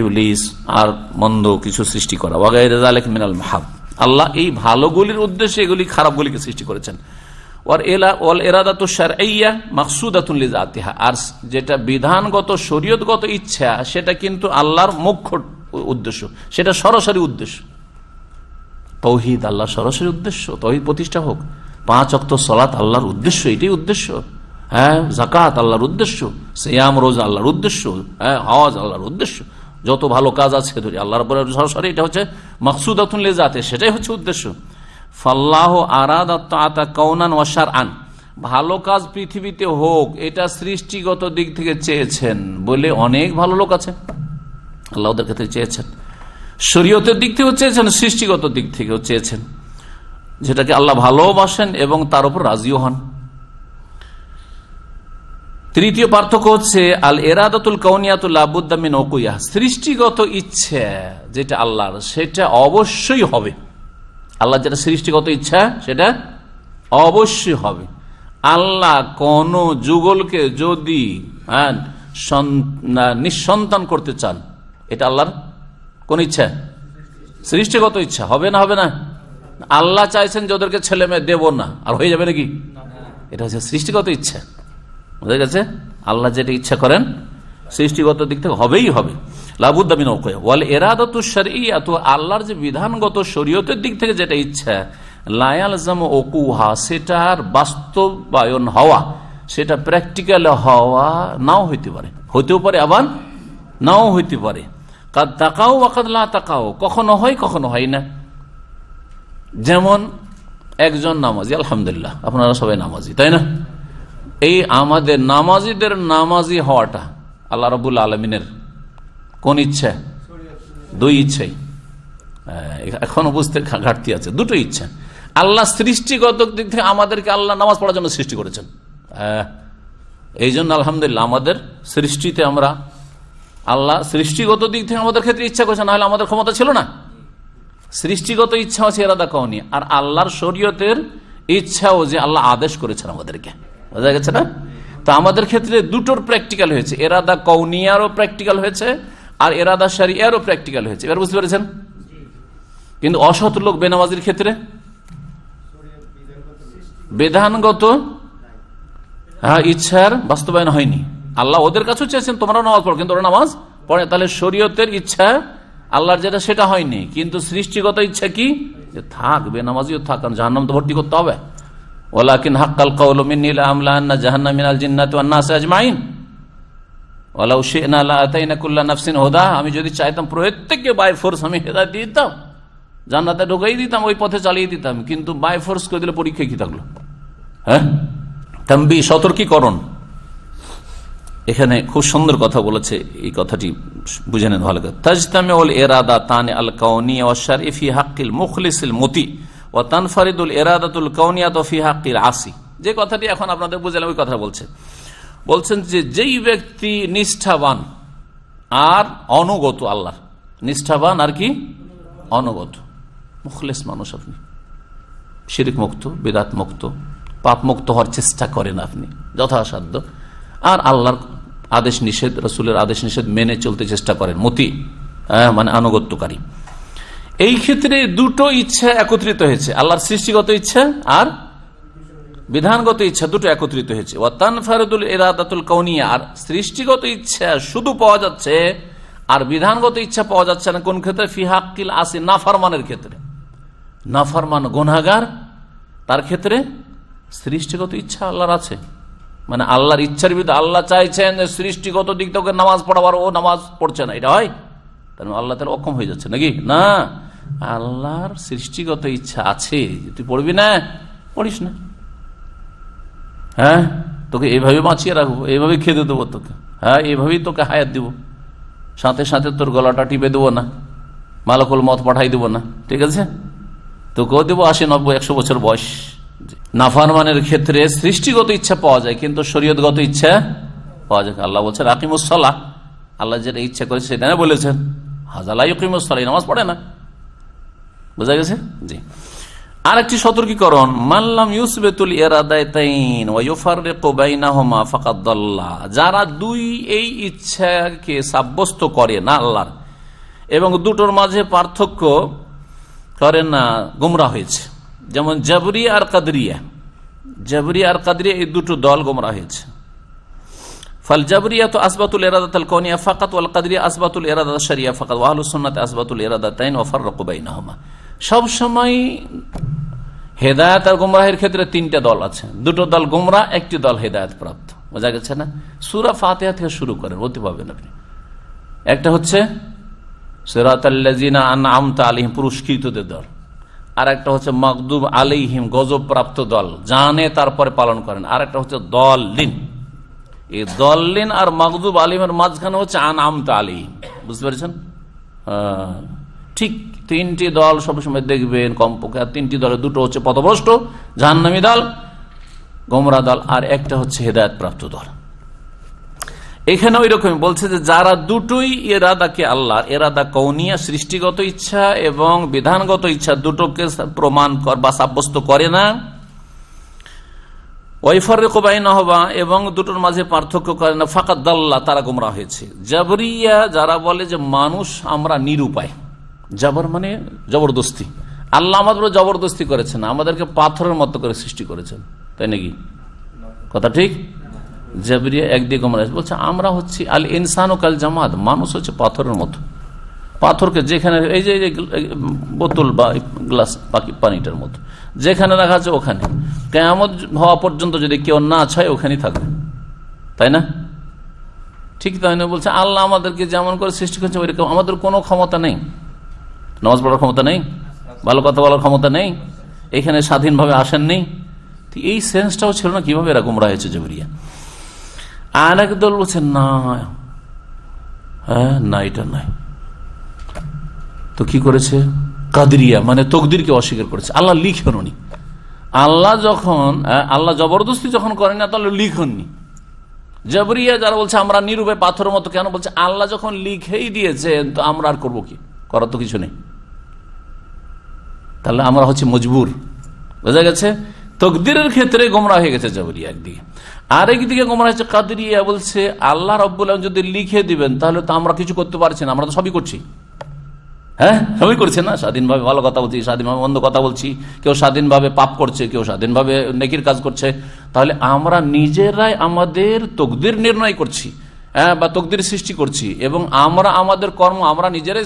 B: ইবলিস আর মন্দ কিছু সৃষ্টি করা ওয়াগাইরালেক মিনাল মাহাব আল্লাহ এই ভালোগুলির উদ্দেশ্যে এগুলি খারাপগুলিকে সৃষ্টি করেছেন ওর এলা ওল এরাদাত সারাইয়া মাকসুদাতুল আতিহা আর যেটা বিধানগত শরীয়তগত ইচ্ছা সেটা কিন্তু আল্লাহর মুখ্য উদ্দেশ্য সেটা সরাসরি উদ্দেশ্য তৌহিদ আল্লাহ সরাসরি উদ্দেশ্য তৌহিদ প্রতিষ্ঠা হোক পাঁচ অক্ত সলাৎ আল্লাহর উদ্দেশ্য এটাই উদ্দেশ্য হ্যাঁ জাকাত আল্লাহর উদ্দেশ্য সিয়াম রোজা আল্লাহর উদ্দেশ্য হ্যাঁ হজ আল্লাহর উদ্দেশ্য যত ভালো কাজ আছে ধরি আল্লাহর সরাসরি এটা হচ্ছে মকসুদ আতুন লেজাতে সেটাই হচ্ছে উদ্দেশ্য ফাল্লাহ আরাদ আতা কৌনান ওয়াসার আন ভালো কাজ পৃথিবীতে হোক এটা সৃষ্টিগত দিক থেকে চেয়েছেন বলে অনেক ভালো লোক আছে আল্লাহ ওদের ক্ষেত্রে চেয়েছেন শরীয়তের দিক থেকেও চেয়েছেন সৃষ্টিগত দিক থেকেও চেয়েছেন যেটাকে আল্লাহ ভালোবাসেন এবং তার উপর রাজিও হন তৃতীয় পার্থক্য হচ্ছে আল এরাদুল কৌনিয়াতামিন অকুয়া সৃষ্টিগত ইচ্ছে যেটা আল্লাহর সেটা অবশ্যই হবে আল্লাহ যেটা সৃষ্টিগত ইচ্ছা সেটা অবশ্যই হবে আল্লাহ কোন যুগলকে যদি হ্যাঁ, নিঃসন্তান করতে চান এটা আল্লাহর কোন ইচ্ছা সৃষ্টিগত ইচ্ছা হবে না হবে না আল্লাহ চাইছেন ওদেরকে ছেলে মেয়ে দেব না আর হয়ে যাবে নাকি এটা হচ্ছে সৃষ্টিগত ইচ্ছা বুঝা গেছে আল্লাহ যেটা ইচ্ছা করেন সৃষ্টিগত দিক থেকে হবেই হবে লাবুদ্দামিন এরাদত আল্লাহর যে বিধানগত শরীয়তের দিক থেকে যেটা ইচ্ছা ওকুহা সেটার বাস্তবায়ন হওয়া সেটা প্র্যাকটিক্যাল নাও হইতে পারে হইতেও পারে আবার নাও হইতে পারে তাকাও কখনো হয় কখনো হয় না যেমন একজন নামাজি আলহামদুলিল্লাহ আপনারা সবাই নামাজি তাই না এই আমাদের নামাজিদের নামাজি হওয়াটা আল্লাহ রবুল আলমিনের কোন ইচ্ছা দুই ইচ্ছাই এখন বুঝতে ঘাটতি আছে দুটো ইচ্ছা আল্লাহ সৃষ্টিগত দিক থেকে আমাদেরকে আল্লাহ নামাজ পড়ার জন্য সৃষ্টি করেছেন এই জন্য আলহামদুলিল্লাহ আমাদের সৃষ্টিতে আমরা আল্লাহ সৃষ্টিগত দিক থেকে আমাদের ক্ষেত্রে ইচ্ছা করেছে না হলে আমাদের ক্ষমতা ছিল না সৃষ্টিগত ইচ্ছা আছে এরাদা কওনি আর আল্লাহর শরীয়তের ইচ্ছাও যে আল্লাহ আদেশ করেছেন আমাদেরকে বোঝা গেছে না তো আমাদের ক্ষেত্রে দুটোর প্র্যাকটিক্যাল হয়েছে এরাদা কৌনিয়ারও প্র্যাকটিক্যাল হয়েছে আর এরাদা সারিয়ারও প্র্যাকটিক্যাল হয়েছে এবার বুঝতে পেরেছেন কিন্তু অসৎ লোক বেনামাজির ক্ষেত্রে বেধানগত হ্যাঁ ইচ্ছার বাস্তবায়ন হয়নি আল্লাহ ওদের কাছেও চেয়েছেন তোমরা নামাজ পড়ো কিন্তু ওরা নামাজ পড়ে তাহলে শরীয়তের ইচ্ছা আল্লাহর যেটা সেটা হয়নি কিন্তু সৃষ্টিগত ইচ্ছা কি যে থাক বেনামাজিও থাক কারণ জাহান্ন তো ভর্তি করতে হবে ওলাকিন হাক্কাল কৌল মিন্নিল আমলা আন্না জাহান্না মিনাল জিন্নাত আন্নাস আজমাইন ওলা উশিন আল্লাহ আতাইনা কুল্লা নাফসিন আমি যদি চাইতাম প্রত্যেককে বাই ফোর্স আমি হেদা দিয়ে দিতাম জান্নাতে ঢোকাই দিতাম ওই পথে চালিয়ে দিতাম কিন্তু বাই ফোর্স করে দিলে পরীক্ষা কি থাকলো হ্যাঁ তাম্বি সতর্কীকরণ এখানে খুব সুন্দর কথা বলেছে এই কথাটি বুঝে নেন ভালো করে তাজতামে ওল এরাদা তান আল কাউনি অশার ইফি হাক্কিল মুখলিসিল মতি ও তানফারিদুল এরাদাতুল কৌনিয়াত ফিহাকিল আসি যে কথাটি এখন আপনাদের বুঝলাম ওই কথা বলছে বলছেন যে যেই ব্যক্তি নিষ্ঠাবান আর অনুগত আল্লাহ নিষ্ঠাবান আর কি অনুগত মুখলেস মানুষ আপনি শিরিক মুক্ত বিরাট মুক্ত পাপ মুক্ত হওয়ার চেষ্টা করেন আপনি যথাসাধ্য আর আল্লাহর আদেশ নিষেধ রসুলের আদেশ নিষেধ মেনে চলতে চেষ্টা করেন মতি হ্যাঁ, মানে আনুগত্যকারী এই ক্ষেত্রে দুটো ইচ্ছা একত্রিত হয়েছে আল্লাহর সৃষ্টিগত ইচ্ছা আর বিধানগত ইচ্ছা দুটো একত্রিত হয়েছে ওয়াতান ফারুদুল এরাদাতুল কৌনিয়া আর সৃষ্টিগত ইচ্ছা শুধু পাওয়া যাচ্ছে আর বিধানগত ইচ্ছা পাওয়া যাচ্ছে না কোন ক্ষেত্রে ফিহাকিল আসে নাফারমানের ক্ষেত্রে নাফারমান গোনাগার তার ক্ষেত্রে সৃষ্টিগত ইচ্ছা আল্লাহর আছে মানে আল্লাহর ইচ্ছার বিরুদ্ধে আল্লাহ চাইছেন সৃষ্টিগত দিক থেকে নামাজ পড়াবার ও নামাজ পড়ছে না এটা হয় মানে আল্লাহ তাহলে অক্ষম হয়ে যাচ্ছে নাকি না আল্লাহর সৃষ্টিগত ইচ্ছা আছে তুই পড়বি না পড়িস না হ্যাঁ তোকে এইভাবে বাঁচিয়ে রাখবো এইভাবে খেতে দেবো তোকে হ্যাঁ এইভাবেই তোকে হায়াত দিব সাথে সাথে তোর গলাটা টিপে দেবো না মালাকুল মত পাঠাই দেবো না ঠিক আছে তোকেও দেবো আশি নব্বই একশো বছর বয়স মানের ক্ষেত্রে সৃষ্টিগত ইচ্ছা পাওয়া যায় কিন্তু শরীয়তগত ইচ্ছা পাওয়া যায় আল্লাহ বলছেন আকিমুসলাহ আল্লাহ যেটা ইচ্ছা করেছে সেটা বলেছেন হাজালাই ইকিমুসলাহ নামাজ পড়ে না বোঝা গেছে জি আর একটি সতর্কীকরণ মাল্লাম ইউসবেতুল যারা দুই এই ইচ্ছাকে সাব্যস্ত করে না আল্লাহর এবং দুটোর মাঝে পার্থক্য করে না গোমরা হয়েছে যেমন জাবরি আর কাদরিয়া জাবরি আর কাদরিয়া এই দুটো দল গোমরা হয়েছে ফাল জাবরিয়া তো আসবাতুল এরাদাত কনিয়া ফাকাত ওয়াল কাদরিয়া আসবাতুল এরাদাত শরিয়া ফাকাত ওয়াহলুস সুন্নাত আসবাতুল এরাদাতাইন ওয়া ফাররাকু বাইনাহুমা সব সময় হেদায়ত আর গুমরাহের ক্ষেত্রে তিনটা দল আছে দুটো দল গুমরা একটি দল হেদায়ত প্রাপ্ত বোঝা গেছে না সুরা ফাতেহা থেকে শুরু করেন অতি পাবেন আপনি একটা হচ্ছে সেরাতাল্লাজিনা আমত আলিহিম পুরস্কৃতদের দল আর একটা হচ্ছে মকদুব আলিহিম গজবপ্রাপ্ত দল জানে তারপরে পালন করেন আর একটা হচ্ছে দল লিন এই লিন আর মকদুব আলিমের মাঝখানে হচ্ছে আন আমতা আলিহিম বুঝতে পেরেছেন ঠিক তিনটি দল সবসময় দেখবেন কমপক্ষে আর তিনটি দলে দুটো হচ্ছে পদভ্রষ্ট জাহান্নামী দল গোমরা দল আর একটা হচ্ছে হেদায়তপ্রাপ্ত দল এখানে ওই রকম বলছে যে যারা দুটোই এরাদাকে আল্লাহ এরাদা কৌনিয়া সৃষ্টিগত ইচ্ছা এবং বিধানগত ইচ্ছা দুটোকে প্রমাণ কর বা সাব্যস্ত করে না ওয়াইফার কোবাইন হবা এবং দুটোর মাঝে পার্থক্য করে না ফাঁকা দাল্লা তারা গোমরা হয়েছে জাবরিয়া যারা বলে যে মানুষ আমরা নিরুপায় জবর মানে জবরদস্তি আল্লাহ আমাদের জবরদস্তি করেছেন আমাদেরকে পাথরের মতো করে সৃষ্টি করেছেন তাই নাকি কথা ঠিক জাবরিয়া একদিকে মনে বলছে আমরা হচ্ছি আল ইনসান ও কাল জামাত মানুষ হচ্ছে পাথরের মতো পাথরকে যেখানে এই যে বোতল বা গ্লাস বাকি পানিটার মতো যেখানে রাখা আছে ওখানে কেমন হওয়া পর্যন্ত যদি কেউ না ছায় ওখানেই থাকবে তাই না ঠিক তাই না বলছে আল্লাহ আমাদেরকে যেমন করে সৃষ্টি করছে ওইরকম আমাদের কোনো ক্ষমতা নেই নামাজ পড়ার ক্ষমতা নেই ভালো কথা বলার ক্ষমতা নেই এখানে স্বাধীনভাবে আসেননি এই সেন্সটাও ছিল না কিভাবে এরা গুমরা হয়েছে জবরিয়া আর এক দল বলছে না হ্যাঁ না এটা নাই তো কি করেছে কাদরিয়া মানে তকদিরকে অস্বীকার করেছে আল্লাহ লিখেননি আল্লাহ যখন হ্যাঁ, আল্লাহ জবরদস্তি যখন করেন না তাহলে লিখননি জবরিয়া যারা বলছে আমরা নিরূপে পাথরের মতো কেন বলছে আল্লাহ যখন লিখেই দিয়েছেন তো আমরা আর করবো কি করার তো কিছু নেই তাহলে আমরা হচ্ছে মজবুর বোঝা গেছে তকদিরের ক্ষেত্রে গোমরা হয়ে গেছে জবরি একদিকে আরেকদিকে গোমরা হচ্ছে কাদরিয়া বলছে আল্লাহ রব যদি লিখে দিবেন তাহলে তো আমরা কিছু করতে পারছি না আমরা তো সবই করছি হ্যাঁ সবই করছে না স্বাধীনভাবে ভালো কথা বলছি স্বাধীনভাবে অন্ধ কথা বলছি কেউ স্বাধীনভাবে পাপ করছে কেউ স্বাধীনভাবে নেকির কাজ করছে তাহলে আমরা নিজেরাই আমাদের তকদির নির্ণয় করছি হ্যাঁ বা তকদির সৃষ্টি করছি এবং আমরা আমাদের কর্ম আমরা নিজেরাই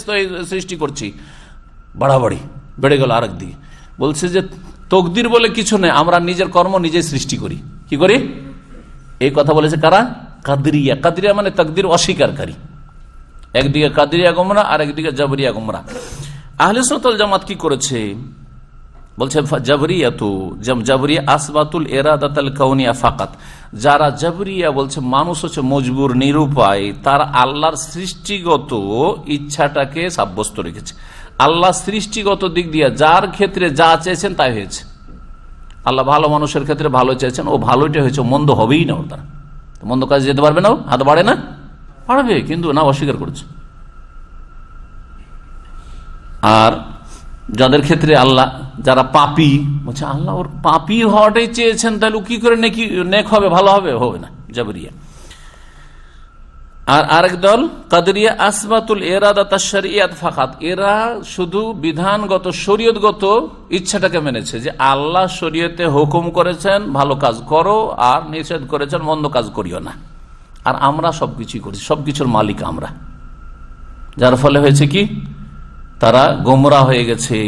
B: সৃষ্টি করছি বাড়াবাড়ি বেড়ে গেল আরেক দিকে বলছে যে তকদির বলে কিছু নেই আমরা নিজের কর্ম নিজেই সৃষ্টি করি কি করি এই কথা বলেছে কারা কাদরিয়া কাদরিয়া মানে তকদির অস্বীকারী একদিকে কাদরিয়া গমরা আর একদিকে জাবরিয়া গোমরা আহলে সতল জামাত কি করেছে বলছে জাবরিয়া তো জাবরিয়া আসবাতুল এরাদাতাল কাউনিয়া ফাকাত যারা জাবরিয়া বলছে মানুষ হচ্ছে মজবুর নিরুপায় তার আল্লাহর সৃষ্টিগত ইচ্ছাটাকে সাব্যস্ত রেখেছে আল্লাহ সৃষ্টিগত দিক দিয়ে যার ক্ষেত্রে যা চেয়েছেন তাই হয়েছে আল্লাহ ভালো মানুষের ক্ষেত্রে ভালো চেয়েছেন ও ভালোটা হয়েছে মন্দ হবেই না ওর দ্বারা মন্দ কাজে যেতে পারবে না হাত বাড়ে না পারবে কিন্তু না অস্বীকার করছে আর যাদের ক্ষেত্রে আল্লাহ যারা পাপি বলছে আল্লাহ ওর পাপি হওয়াটাই চেয়েছেন তাহলে কি করে নেকি নেক হবে ভালো হবে হবে না জাবরিয়া আর আরেক দল কাদরিয়া আসবাতুল এরাদাতা শরিয়াত ফাখাত এরা শুধু বিধানগত শরীয়তগত ইচ্ছাটাকে মেনেছে যে আল্লাহ শরীয়তে হুকুম করেছেন ভালো কাজ করো আর নিষেধ করেছেন মন্দ কাজ করিও না আর আমরা সবকিছুই করছি সবকিছুর মালিক আমরা যার ফলে হয়েছে কি তারা গোমরা হয়ে গেছে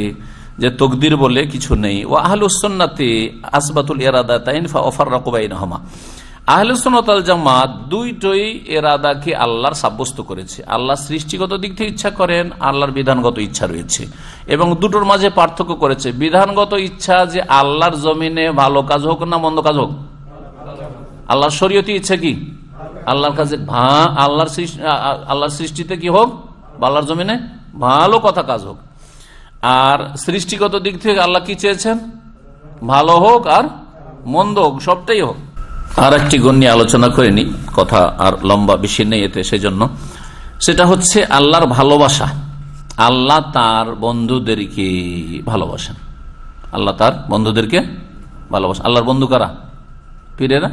B: যে তকদির বলে কিছু নেই ও আহলুসন্নাতে আসবাতুল এরাদা তাইনফা অফার রকবাইন হমা আহলে সোনতাল জামাত দুইটই এরাদাকে আল্লাহর সাব্যস্ত করেছে আল্লাহ সৃষ্টিগত দিক থেকে ইচ্ছা করেন আল্লাহর বিধানগত ইচ্ছা রয়েছে এবং দুটোর মাঝে পার্থক্য করেছে বিধানগত ইচ্ছা যে আল্লাহর জমিনে ভালো কাজ হোক না মন্দ কাজ হোক আল্লাহর শরীয়তি ইচ্ছা কি আল্লাহর কাছে আল্লাহর আল্লাহর সৃষ্টিতে কি হোক বা আল্লাহর জমিনে ভালো কথা কাজ হোক আর সৃষ্টিগত দিক থেকে আল্লাহ কি চেয়েছেন ভালো হোক আর মন্দ হোক সবটাই হোক আর একটি গুণ নিয়ে আলোচনা করিনি কথা আর লম্বা বেশি নেই এতে সেজন্য সেটা হচ্ছে আল্লাহর ভালোবাসা আল্লাহ তার বন্ধুদেরকে ভালোবাসেন আল্লাহ তার বন্ধুদেরকে ভালোবাসেন আল্লাহর বন্ধু কারা পীরেরা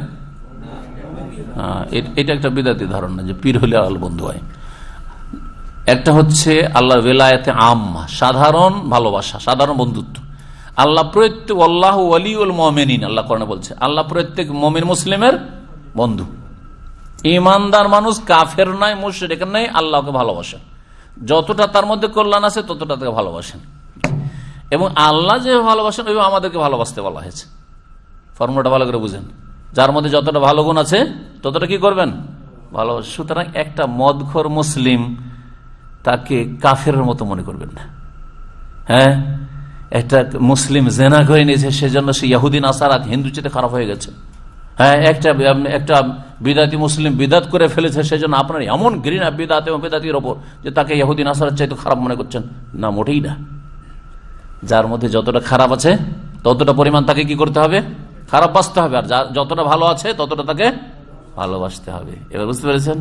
B: হ্যাঁ, এটা একটা বিদাতি ধারণা যে পীর হলে আল্লাহ বন্ধু হয় একটা হচ্ছে আল্লাহর বেলায়তে আম্মা সাধারণ ভালোবাসা সাধারণ বন্ধুত্ব আল্লাহ প্রত্যেক আল্লাহ অলিউল মমেনিন আল্লাহ করণে বলছে আল্লাহ প্রত্যেক মমিন মুসলিমের বন্ধু ইমানদার মানুষ কাফের নয় মুশরেক নয় আল্লাহকে ভালোবাসেন যতটা তার মধ্যে কল্যাণ আছে ততটা তাকে ভালোবাসেন এবং আল্লাহ যে ভালোবাসেন ওই আমাদেরকে ভালোবাসতে বলা হয়েছে ফর্মুলাটা ভালো করে বুঝেন যার মধ্যে যতটা ভালো গুণ আছে ততটা কি করবেন ভালো সুতরাং একটা মদঘর মুসলিম তাকে কাফের মতো মনে করবেন না হ্যাঁ একটা মুসলিম জেনা করে নিয়েছে সেজন্য সে ইয়াহুদিন আসারাত হিন্দু চেতে খারাপ হয়ে গেছে হ্যাঁ একটা একটা বিদাতি মুসলিম বিদাত করে ফেলেছে সেজন্য আপনার এমন ঘৃণা বিদাত এবং বিদাতির ওপর যে তাকে ইয়াহুদিন আসারাত চাইতে খারাপ মনে করছেন না মোটেই না যার মধ্যে যতটা খারাপ আছে ততটা পরিমাণ তাকে কি করতে হবে খারাপ বাঁচতে হবে আর যতটা ভালো আছে ততটা তাকে ভালোবাসতে হবে এবার বুঝতে পেরেছেন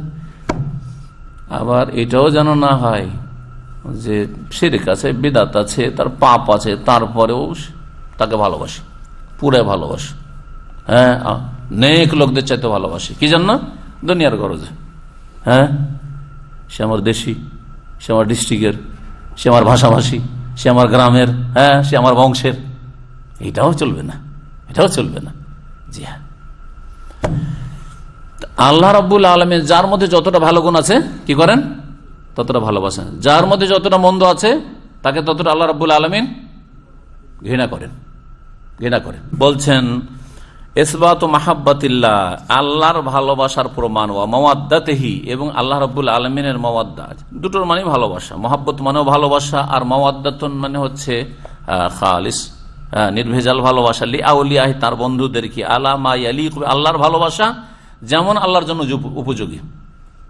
B: আবার এটাও যেন না হয় যে সেরেক আছে বেদাত আছে তার পাপ আছে তারপরেও তাকে ভালোবাসে পুরে ভালোবাসে হ্যাঁ অনেক লোকদের চাইতে ভালোবাসে কি জান না দুনিয়ার গরজে হ্যাঁ সে আমার দেশি সে আমার ডিস্ট্রিক্টের সে আমার ভাষাভাষী সে আমার গ্রামের হ্যাঁ সে আমার বংশের এটাও চলবে না এটাও চলবে না জি হ্যাঁ আল্লাহ রাবুল আলমে যার মধ্যে যতটা ভালো গুণ আছে কি করেন ততটা ভালোবাসেন যার মধ্যে যতটা মন্দ আছে তাকে ততটা আল্লাহ রাবুল আলমিন ঘৃণা করেন ঘৃণা করেন বলছেন এসবাত মাহাব্বাতিল্লা আল্লাহর ভালোবাসার প্রমাণ ওয়া তেহি এবং আল্লাহ রব্বুল আলমিনের মাওয়াদ্দা দুটোর মানে ভালোবাসা মহাব্বত মানেও ভালোবাসা আর মাওয়াদ্দাতন মানে হচ্ছে খালিস নির্ভেজাল ভালোবাসা লি আউলিয়াহি তার বন্ধুদেরকে আলা আলী আল্লাহর ভালোবাসা যেমন আল্লাহর জন্য উপযোগী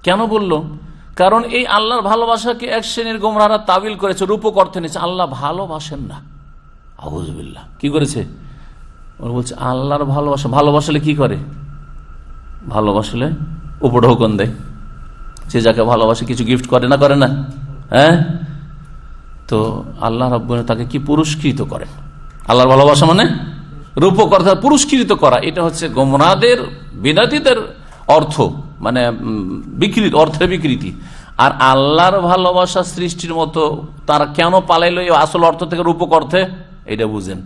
B: কেন বললো কারণ এই আল্লাহর ভালোবাসাকে এক শ্রেণীর গোমরারা তাবিল করেছে রূপক অর্থে নিয়েছে আল্লাহ ভালোবাসেন না আবুজবিল্লা কি করেছে ওরা বলছে আল্লাহর ভালোবাসা ভালোবাসলে কি করে ভালোবাসলে উপঢৌকন দেয় যে যাকে ভালোবাসে কিছু গিফট করে না করে না হ্যাঁ তো আল্লাহ রব তাকে কি পুরস্কৃত করেন আল্লাহর ভালোবাসা মানে রূপক অর্থাৎ পুরস্কৃত করা এটা হচ্ছে গোমরাদের বিনাতিদের অর্থ মানে বিকৃত অর্থের বিকৃতি আর আল্লাহর ভালোবাসা সৃষ্টির মতো তার কেন পালাইলো আসল অর্থ থেকে রূপক অর্থে এটা বুঝেন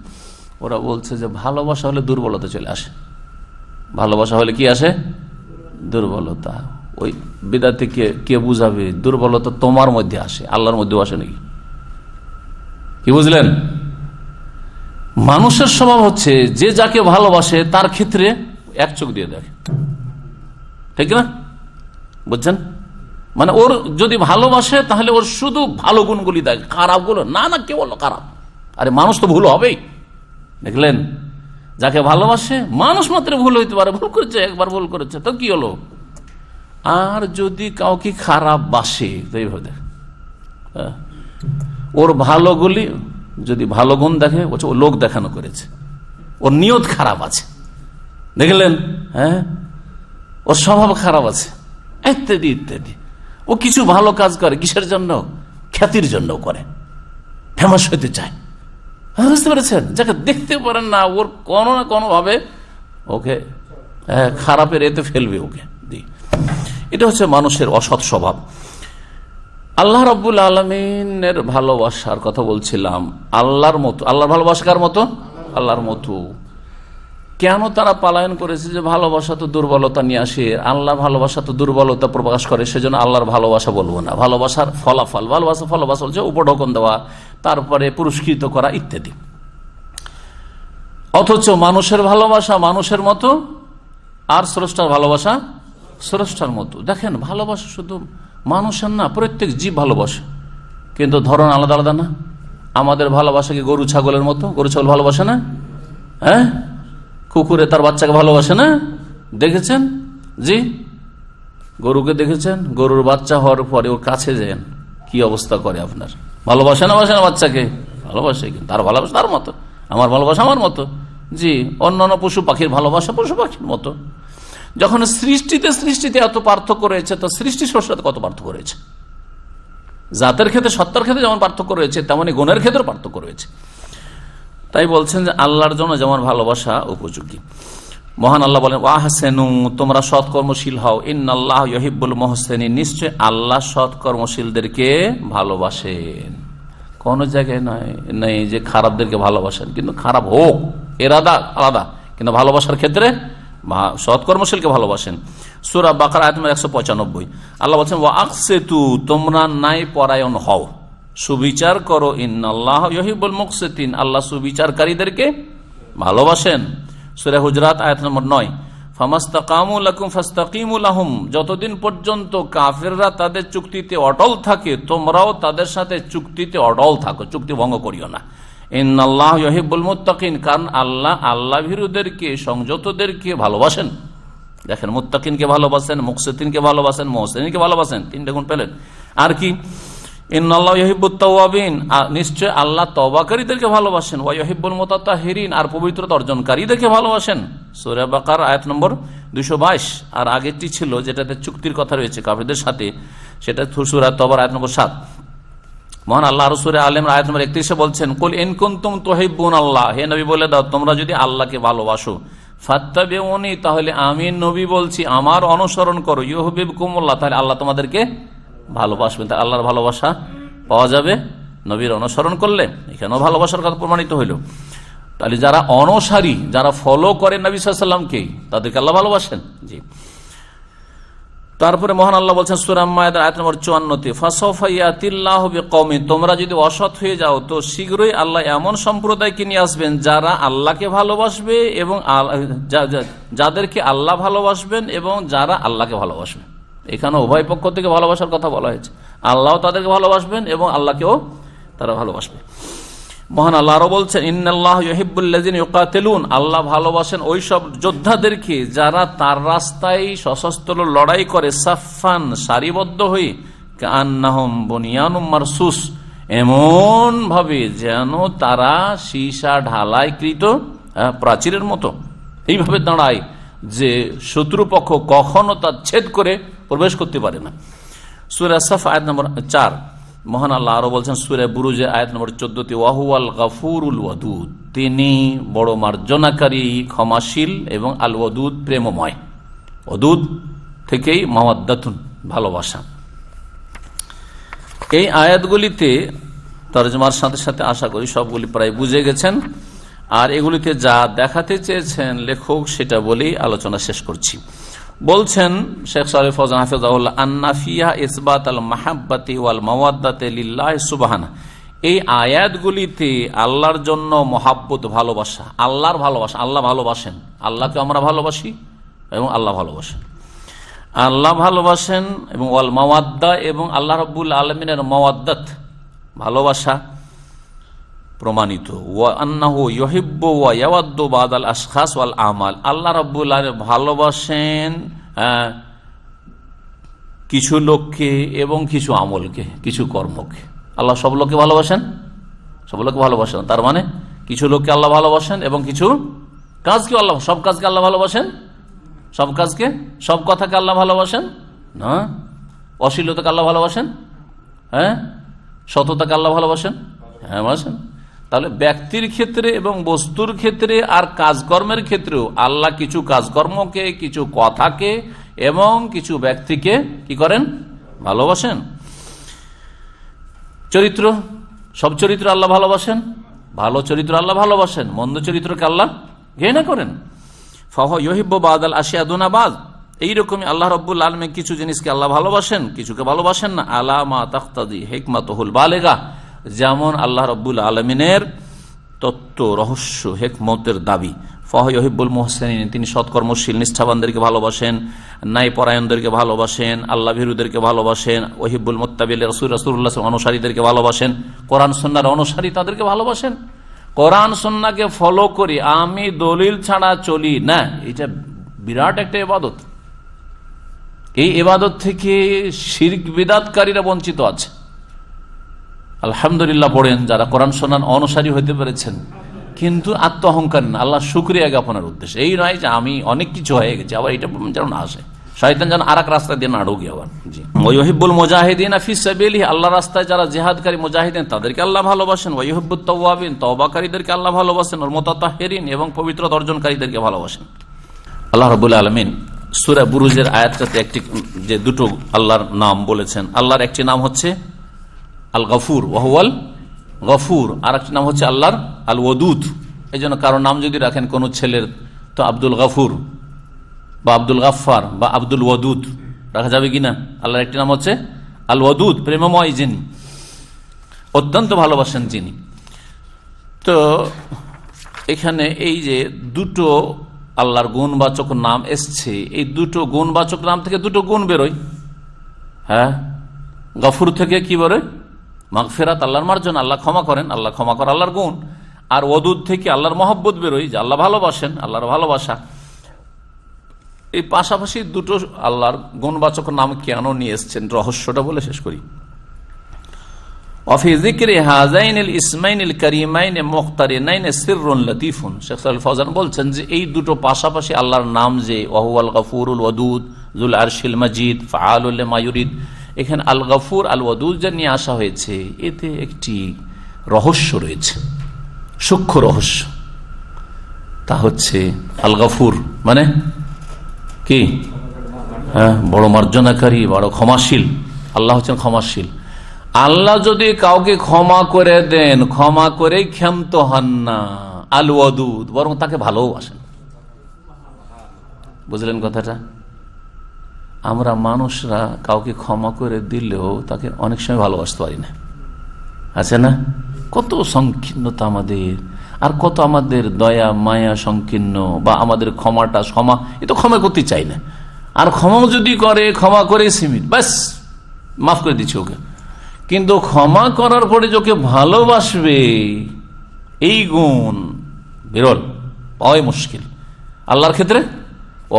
B: ওরা বলছে যে ভালোবাসা হলে দুর্বলতা চলে আসে ভালোবাসা হলে কি আসে দুর্বলতা ওই বেদাতে কে কে বুঝাবে দুর্বলতা তোমার মধ্যে আসে আল্লাহর মধ্যেও আসে নাকি কি বুঝলেন মানুষের স্বভাব হচ্ছে যে যাকে ভালোবাসে তার ক্ষেত্রে এক চোখ দিয়ে দেখে ঠিক না বুঝছেন মানে ওর যদি ভালোবাসে তাহলে ওর শুধু ভালো গুণগুলি দেয় খারাপগুলো না না কে বললো খারাপ আরে মানুষ তো ভুল হবেই দেখলেন যাকে ভালোবাসে মানুষ মাত্র ভুল হইতে পারে ভুল করেছে একবার ভুল করেছে তো কি হলো আর যদি কাউকে খারাপ বাসে তো এইভাবে হ্যাঁ? ওর ভালোগুলি যদি ভালো গুণ দেখে বলছে ও লোক দেখানো করেছে ওর নিয়ত খারাপ আছে দেখলেন হ্যাঁ ওর স্বভাব খারাপ আছে ইত্যাদি ইত্যাদি ও কিছু ভালো কাজ করে কিসের জন্য খ্যাতির জন্য করে ফেমাস হইতে চায় হ্যাঁ, বুঝতে পেরেছেন যাকে দেখতে পারেন না ওর কোনো না কোনোভাবে ওকে হ্যাঁ, খারাপের এতে ফেলবে ওকে এটা হচ্ছে মানুষের অসৎ স্বভাব আল্লাহ রব্বুল আলমিনের ভালোবাসার কথা বলছিলাম আল্লাহর মতো আল্লাহর ভালোবাসার মতো আল্লাহর মতো কেন তারা পালায়ন করেছে যে ভালোবাসা তো দুর্বলতা নিয়ে আসে আল্লাহ ভালোবাসা তো দুর্বলতা প্রকাশ করে সেজন্য আল্লাহর ভালোবাসা বলবো না ভালোবাসার ফলাফল ভালোবাসা ফলাফল হচ্ছে উপঢকন দেওয়া তারপরে পুরস্কৃত করা ইত্যাদি অথচ মানুষের ভালোবাসা মানুষের মতো আর স্রষ্টার ভালোবাসা স্রষ্টার মতো দেখেন ভালোবাসা শুধু মানুষের না প্রত্যেক জীব ভালোবাসে কিন্তু ধরন আলাদা আলাদা না আমাদের ভালোবাসা কি গরু ছাগলের মতো গরু ছাগল ভালোবাসে না হ্যাঁ কুকুরে তার বাচ্চাকে ভালোবাসে না দেখেছেন জি গরুকে দেখেছেন গরুর বাচ্চা হওয়ার পরে ওর কাছে যেন কি অবস্থা করে আপনার ভালোবাসে না বাসে না বাচ্চাকে ভালোবাসে কিন্তু তার ভালোবাসা তার মতো আমার ভালোবাসা আমার মতো জি অন্যান্য পশু পাখির ভালোবাসা পশু পাখির মতো যখন সৃষ্টিতে সৃষ্টিতে এত পার্থক্য রয়েছে তো সৃষ্টি সরষাতে কত পার্থক্য রয়েছে জাতের ক্ষেত্রে সত্তার ক্ষেত্রে যেমন পার্থক্য রয়েছে তেমনই গুণের ক্ষেত্রেও পার্থক্য রয়েছে তাই বলছেন যে আল্লাহর জন্য যেমন ভালোবাসা উপযোগী মহান আল্লাহ বলেন সেনু তোমরা সৎকর্মশীল হও ইন আল্লাহ ইহিবুল মহসেনী নিশ্চয় আল্লাহ সৎকর্মশীলদেরকে ভালোবাসেন কোনো জায়গায় নয় নেই যে খারাপদেরকে ভালোবাসেন কিন্তু খারাপ হোক এরাদা আলাদা কিন্তু ভালোবাসার ক্ষেত্রে সৎকর্মশীলকে ভালোবাসেন সুরা বাকার আয়তম একশো পঁচানব্বই আল্লাহ বলছেন ওয়া আকসেতু তোমরা নাই পরায়ণ হও সুবিচার করো ইন্নআল্লাহিবুল মুকসিন আল্লাহ সুবিচারকারীদেরকে ভালোবাসেন সুরে হুজরাত আয়াত নম্বর নয় যতদিন পর্যন্ত কাফেররা তাদের চুক্তিতে অটল থাকে তোমরাও তাদের সাথে চুক্তিতে অটল থাকো চুক্তি ভঙ্গ করিও না ইন্নআল্লাহ ইহিবুল মুতাকিন কারণ আল্লাহ আল্লাহ ভিরুদেরকে সংযতদেরকে ভালোবাসেন দেখেন মুতাকিনকে ভালোবাসেন মুকসেদিনকে ভালোবাসেন মোহসেনকে ভালোবাসেন তিনটে গুণ পেলেন আর কি নিশ্চয় আল্লাহ তবাকারীদেরকে ভালোবাসেন ওয়াহিবুল মোতাহিরিন আর পবিত্রতা অর্জনকারীদেরকে ভালোবাসেন সোরে বাকার আয়াত নম্বর দুশো বাইশ আর আগেরটি ছিল যেটাতে চুক্তির কথা রয়েছে কাফিদের সাথে সেটা সুরা তবর আয়াত নম্বর সাত মহান আল্লাহ রসুরে আলম আয়াত নম্বর একত্রিশে বলছেন কুল ইনকুন্তুম তোহিবুন আল্লাহ হে নবী বলে দাও তোমরা যদি আল্লাহকে ভালোবাসো ফাত্তাবেউনি তাহলে আমি নবী বলছি আমার অনুসরণ করো ইউহবিব কুমল্লাহ তাহলে আল্লাহ তোমাদেরকে ভালোবাসবেন তা আল্লাহর ভালোবাসা পাওয়া যাবে নবীর অনুসরণ করলে এখানেও ভালোবাসার কথা প্রমাণিত হইল তাহলে যারা অনসারী যারা ফলো করেন নবী সাল্লামকে তাদেরকে আল্লাহ ভালোবাসেন জি তারপরে মহান আল্লাহ বলছেন সুরাম্মায়দ আয়াত নম্বর চুয়ান্নতে ফাসফাইয়াতিল্লাহ কমে তোমরা যদি অসৎ হয়ে যাও তো শীঘ্রই আল্লাহ এমন সম্প্রদায়কে নিয়ে আসবেন যারা আল্লাহকে ভালোবাসবে এবং যাদেরকে আল্লাহ ভালোবাসবেন এবং যারা আল্লাহকে ভালোবাসবেন এখানে উভয় পক্ষ থেকে ভালোবাসার কথা বলা হয়েছে আল্লাহ তাদেরকে ভালোবাসবেন এবং আল্লাহকেও তারা ভালোবাসবে মহান আল্লাহ আরো বলছেন ইন্নআল্লাহ ইহিবুল্লাজিন আল্লাহ ভালোবাসেন ওই সব যোদ্ধাদেরকে যারা তার রাস্তায় সশস্ত্র লড়াই করে সাফান সারিবদ্ধ হয়ে কান্নাহম বনিয়ানুম মারসুস এমন ভাবে যেন তারা সীসা ঢালাইকৃত প্রাচীরের মতো এইভাবে দাঁড়ায় যে শত্রুপক্ষ কখনো তার ছেদ করে প্রবেশ করতে পারে না সুরা সফ আয়াত নম্বর চার মহান আল্লাহ আরো বলছেন সুরে বুরুজে আয়াত নম্বর চোদ্দটি ওয়াহুয়াল উল ওয়াদুদ তিনি বড় মার্জনাকারী ক্ষমাশীল এবং আল ওয়াদুদ প্রেমময় অদুদ থেকেই মাওয়াদ্দাতুন ভালোবাসা এই আয়াতগুলিতে তরজমার সাথে সাথে আশা করি সবগুলি প্রায় বুঝে গেছেন আর এগুলিতে যা দেখাতে চেয়েছেন লেখক সেটা বলেই আলোচনা শেষ করছি বলছেন শেখ সারিফ ফজান আন্নাফিয়া ইসবাত আল মাহাব্বাতি ওয়াল মাওয়াদ্দাতে সুবাহানা এই আয়াতগুলিতে আল্লাহর জন্য মহাব্বত ভালোবাসা আল্লাহর ভালোবাসা আল্লাহ ভালোবাসেন আল্লাহকে আমরা ভালোবাসি এবং আল্লাহ ভালোবাসেন আল্লাহ ভালোবাসেন এবং ওয়াল মাওয়াদ্দা এবং আল্লাহ রব্বুল আলমিনের মাওয়াদ্দাত ভালোবাসা প্রমাণিত আশখাস আমাল আল্লাহ রব্বুল ভালোবাসেন হ্যাঁ, কিছু লোককে এবং কিছু আমলকে কিছু কর্মকে আল্লাহ সব লোককে ভালোবাসেন সব লোককে ভালোবাসেন তার মানে কিছু লোককে আল্লাহ ভালোবাসেন এবং কিছু কাজকে আল্লাহ সব কাজকে আল্লাহ ভালোবাসেন সব কাজকে সব কথাকে আল্লাহ ভালোবাসেন না অশ্লীলতাকে আল্লাহ ভালোবাসেন হ্যাঁ সততাকে আল্লাহ ভালোবাসেন হ্যাঁ বাসেন তাহলে ব্যক্তির ক্ষেত্রে এবং বস্তুর ক্ষেত্রে আর কাজকর্মের ক্ষেত্রেও আল্লাহ কিছু কাজকর্মকে কিছু কথাকে এবং কিছু ব্যক্তিকে কি করেন ভালোবাসেন চরিত্র সব চরিত্র আল্লাহ ভালোবাসেন ভালো চরিত্র আল্লাহ ভালোবাসেন মন্দ চরিত্রকে আল্লাহ ঘৃণা করেন ফহ আল আসিয়া দুনাবাদ এইরকমই আল্লাহ রব্বুল আলমে কিছু জিনিসকে আল্লাহ ভালোবাসেন কিছুকে ভালোবাসেন না আলামা তাখতাদি হেকমাতহুল বালেগা যেমন আল্লাহ রব্বুল আলমিনের তত্ত্ব রহস্য হেকমতের দাবি ফহিবুল মোহসেন তিনি সৎকর্মশীল নিষ্ঠাবানদেরকে ভালোবাসেন নাই পরায়ণদেরকে ভালোবাসেন আল্লাহ ভিরুদেরকে ভালোবাসেন ওহিবুল মোত্তাবিল রসুল রসুল্লাহ অনুসারীদেরকে ভালোবাসেন কোরআন সন্ন্যার অনুসারী তাদেরকে ভালোবাসেন কোরআন সন্নাকে ফলো করি আমি দলিল ছাড়া চলি না এটা বিরাট একটা এবাদত এই এবাদত থেকে শির্ক বিদাতকারীরা বঞ্চিত আছে আলহামদুলিল্লাহ পড়েন যারা কোরআন সোনান অনুসারী হইতে পেরেছেন কিন্তু আত্মহংকার না আল্লাহ সুক্রিয়া জ্ঞাপনের উদ্দেশ্য এই নয় যে আমি অনেক কিছু হয়ে গেছি আবার এটা যেন না আসে শয়তান যেন আর এক রাস্তা দিয়ে নাড়ু গিয়ে আবার জি ওইহিবুল মোজাহিদিন আফিসাবিল আল্লাহ রাস্তায় যারা জেহাদকারী মোজাহিদিন তাদেরকে আল্লাহ ভালোবাসেন ওইহিবুল তওয়াবিন তওবাকারীদেরকে আল্লাহ ভালোবাসেন ওর মোতাতাহেরিন এবং পবিত্র অর্জনকারীদেরকে ভালোবাসেন আল্লাহ রবুল্লা আলমিন সুরা বুরুজের আয়াত একটি যে দুটো আল্লাহর নাম বলেছেন আল্লাহর একটি নাম হচ্ছে আল গফুর ওহওয়াল গফুর আর একটা নাম হচ্ছে আল্লাহর আল ওদুদ এই জন্য কারো নাম যদি রাখেন কোনো ছেলের তো আব্দুল গফুর বা আব্দুল গাফার বা আব্দুল ওয়াদুদ রাখা যাবে কি না আল্লাহর একটি নাম হচ্ছে আল ওয়াদুদ প্রেমময় যিনি অত্যন্ত ভালোবাসেন যিনি তো এখানে এই যে দুটো আল্লাহর গুণবাচক নাম এসছে এই দুটো গুণবাচক নাম থেকে দুটো গুণ বেরোয় হ্যাঁ গফুর থেকে কি বেরোয় মাগফেরাত আল্লাহর মার্জন আল্লাহ ক্ষমা করেন আল্লাহ ক্ষমা করে আল্লাহর গুণ আর ওদুদ থেকে আল্লাহর মহব্বত বেরোয় যে আল্লাহ ভালোবাসেন আল্লাহর ভালোবাসা এই পাশাপাশি দুটো আল্লাহর গুণবাচক নাম কেন নিয়ে এসছেন রহস্যটা বলে শেষ করি বলছেন যে এই দুটো পাশাপাশি আল্লাহর নাম যে ওহুয়াল গফুরুল ওদুদ জুল আরশিল মজিদ ফাহাল মায়ুরিদ এখানে আল গাফুর আল ওয়াদুদ যা নিয়ে আসা হয়েছে এতে একটি রহস্য রয়েছে সূক্ষ্ম রহস্য তা হচ্ছে আল গাফুর মানে কি হ্যাঁ বড় মার্জনাকারী বড় ক্ষমাশীল আল্লাহ হচ্ছেন ক্ষমাশীল আল্লাহ যদি কাউকে ক্ষমা করে দেন ক্ষমা করেই ক্ষমত হন না আল ওয়াদুদ বরং তাকে ভালোবাসেন বুঝলেন কথাটা আমরা মানুষরা কাউকে ক্ষমা করে দিলেও তাকে অনেক সময় ভালোবাসতে পারি না আছে না কত সংকীর্ণতা আমাদের আর কত আমাদের দয়া মায়া সংকীর্ণ বা আমাদের ক্ষমাটা ক্ষমা এ তো ক্ষমা করতে চাই না আর ক্ষমাও যদি করে ক্ষমা করে সীমিত ব্যাস মাফ করে দিচ্ছি ওকে কিন্তু ক্ষমা করার পরে ওকে ভালোবাসবে এই গুণ বিরল পাওয়াই মুশকিল আল্লাহর ক্ষেত্রে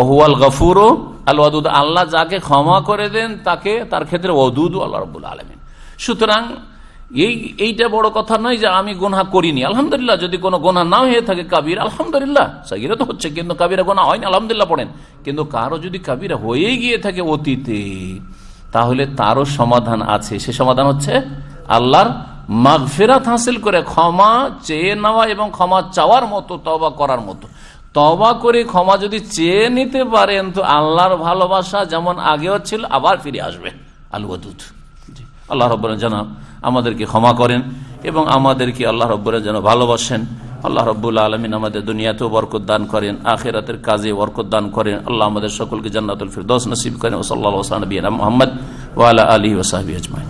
B: অহুয়াল গফুরও আল ওয়াদুদ আল্লাহ যাকে ক্ষমা করে দেন তাকে তার ক্ষেত্রে ওদুদ আল্লাহ রবুল আলমিন সুতরাং এই এইটা বড় কথা নয় যে আমি গোনা করিনি আলহামদুলিল্লাহ যদি কোনো গোনা না হয়ে থাকে কাবির আলহামদুলিল্লাহ সাগিরা তো হচ্ছে কিন্তু কাবিরা গোনা হয়নি আলহামদুলিল্লাহ পড়েন কিন্তু কারো যদি কাবিরা হয়েই গিয়ে থাকে অতীতে তাহলে তারও সমাধান আছে সে সমাধান হচ্ছে আল্লাহর মাগফেরাত হাসিল করে ক্ষমা চেয়ে নেওয়া এবং ক্ষমা চাওয়ার মতো তবা করার মতো তবা করে ক্ষমা যদি চেয়ে নিতে পারেন তো আল্লাহর ভালোবাসা যেমন আগেও ছিল আবার ফিরে আসবে আলু দুধ আল্লাহ রব যেন আমাদেরকে ক্ষমা করেন এবং আমাদেরকে আল্লাহ রব্বর যেন ভালোবাসেন আল্লাহ রব্বুল আলমিন আমাদের দুনিয়াতেও বরকত দান করেন আখেরাতের কাজে বরকত দান করেন আল্লাহ আমাদের সকলকে জান্নাতুল দশ নসিব করেন ওসল্লা ওসানবীনা মোহাম্মদ ওয়ালা আলী ওসাহী আজমাইন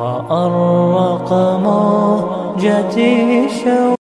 A: وأرق موجتي شوق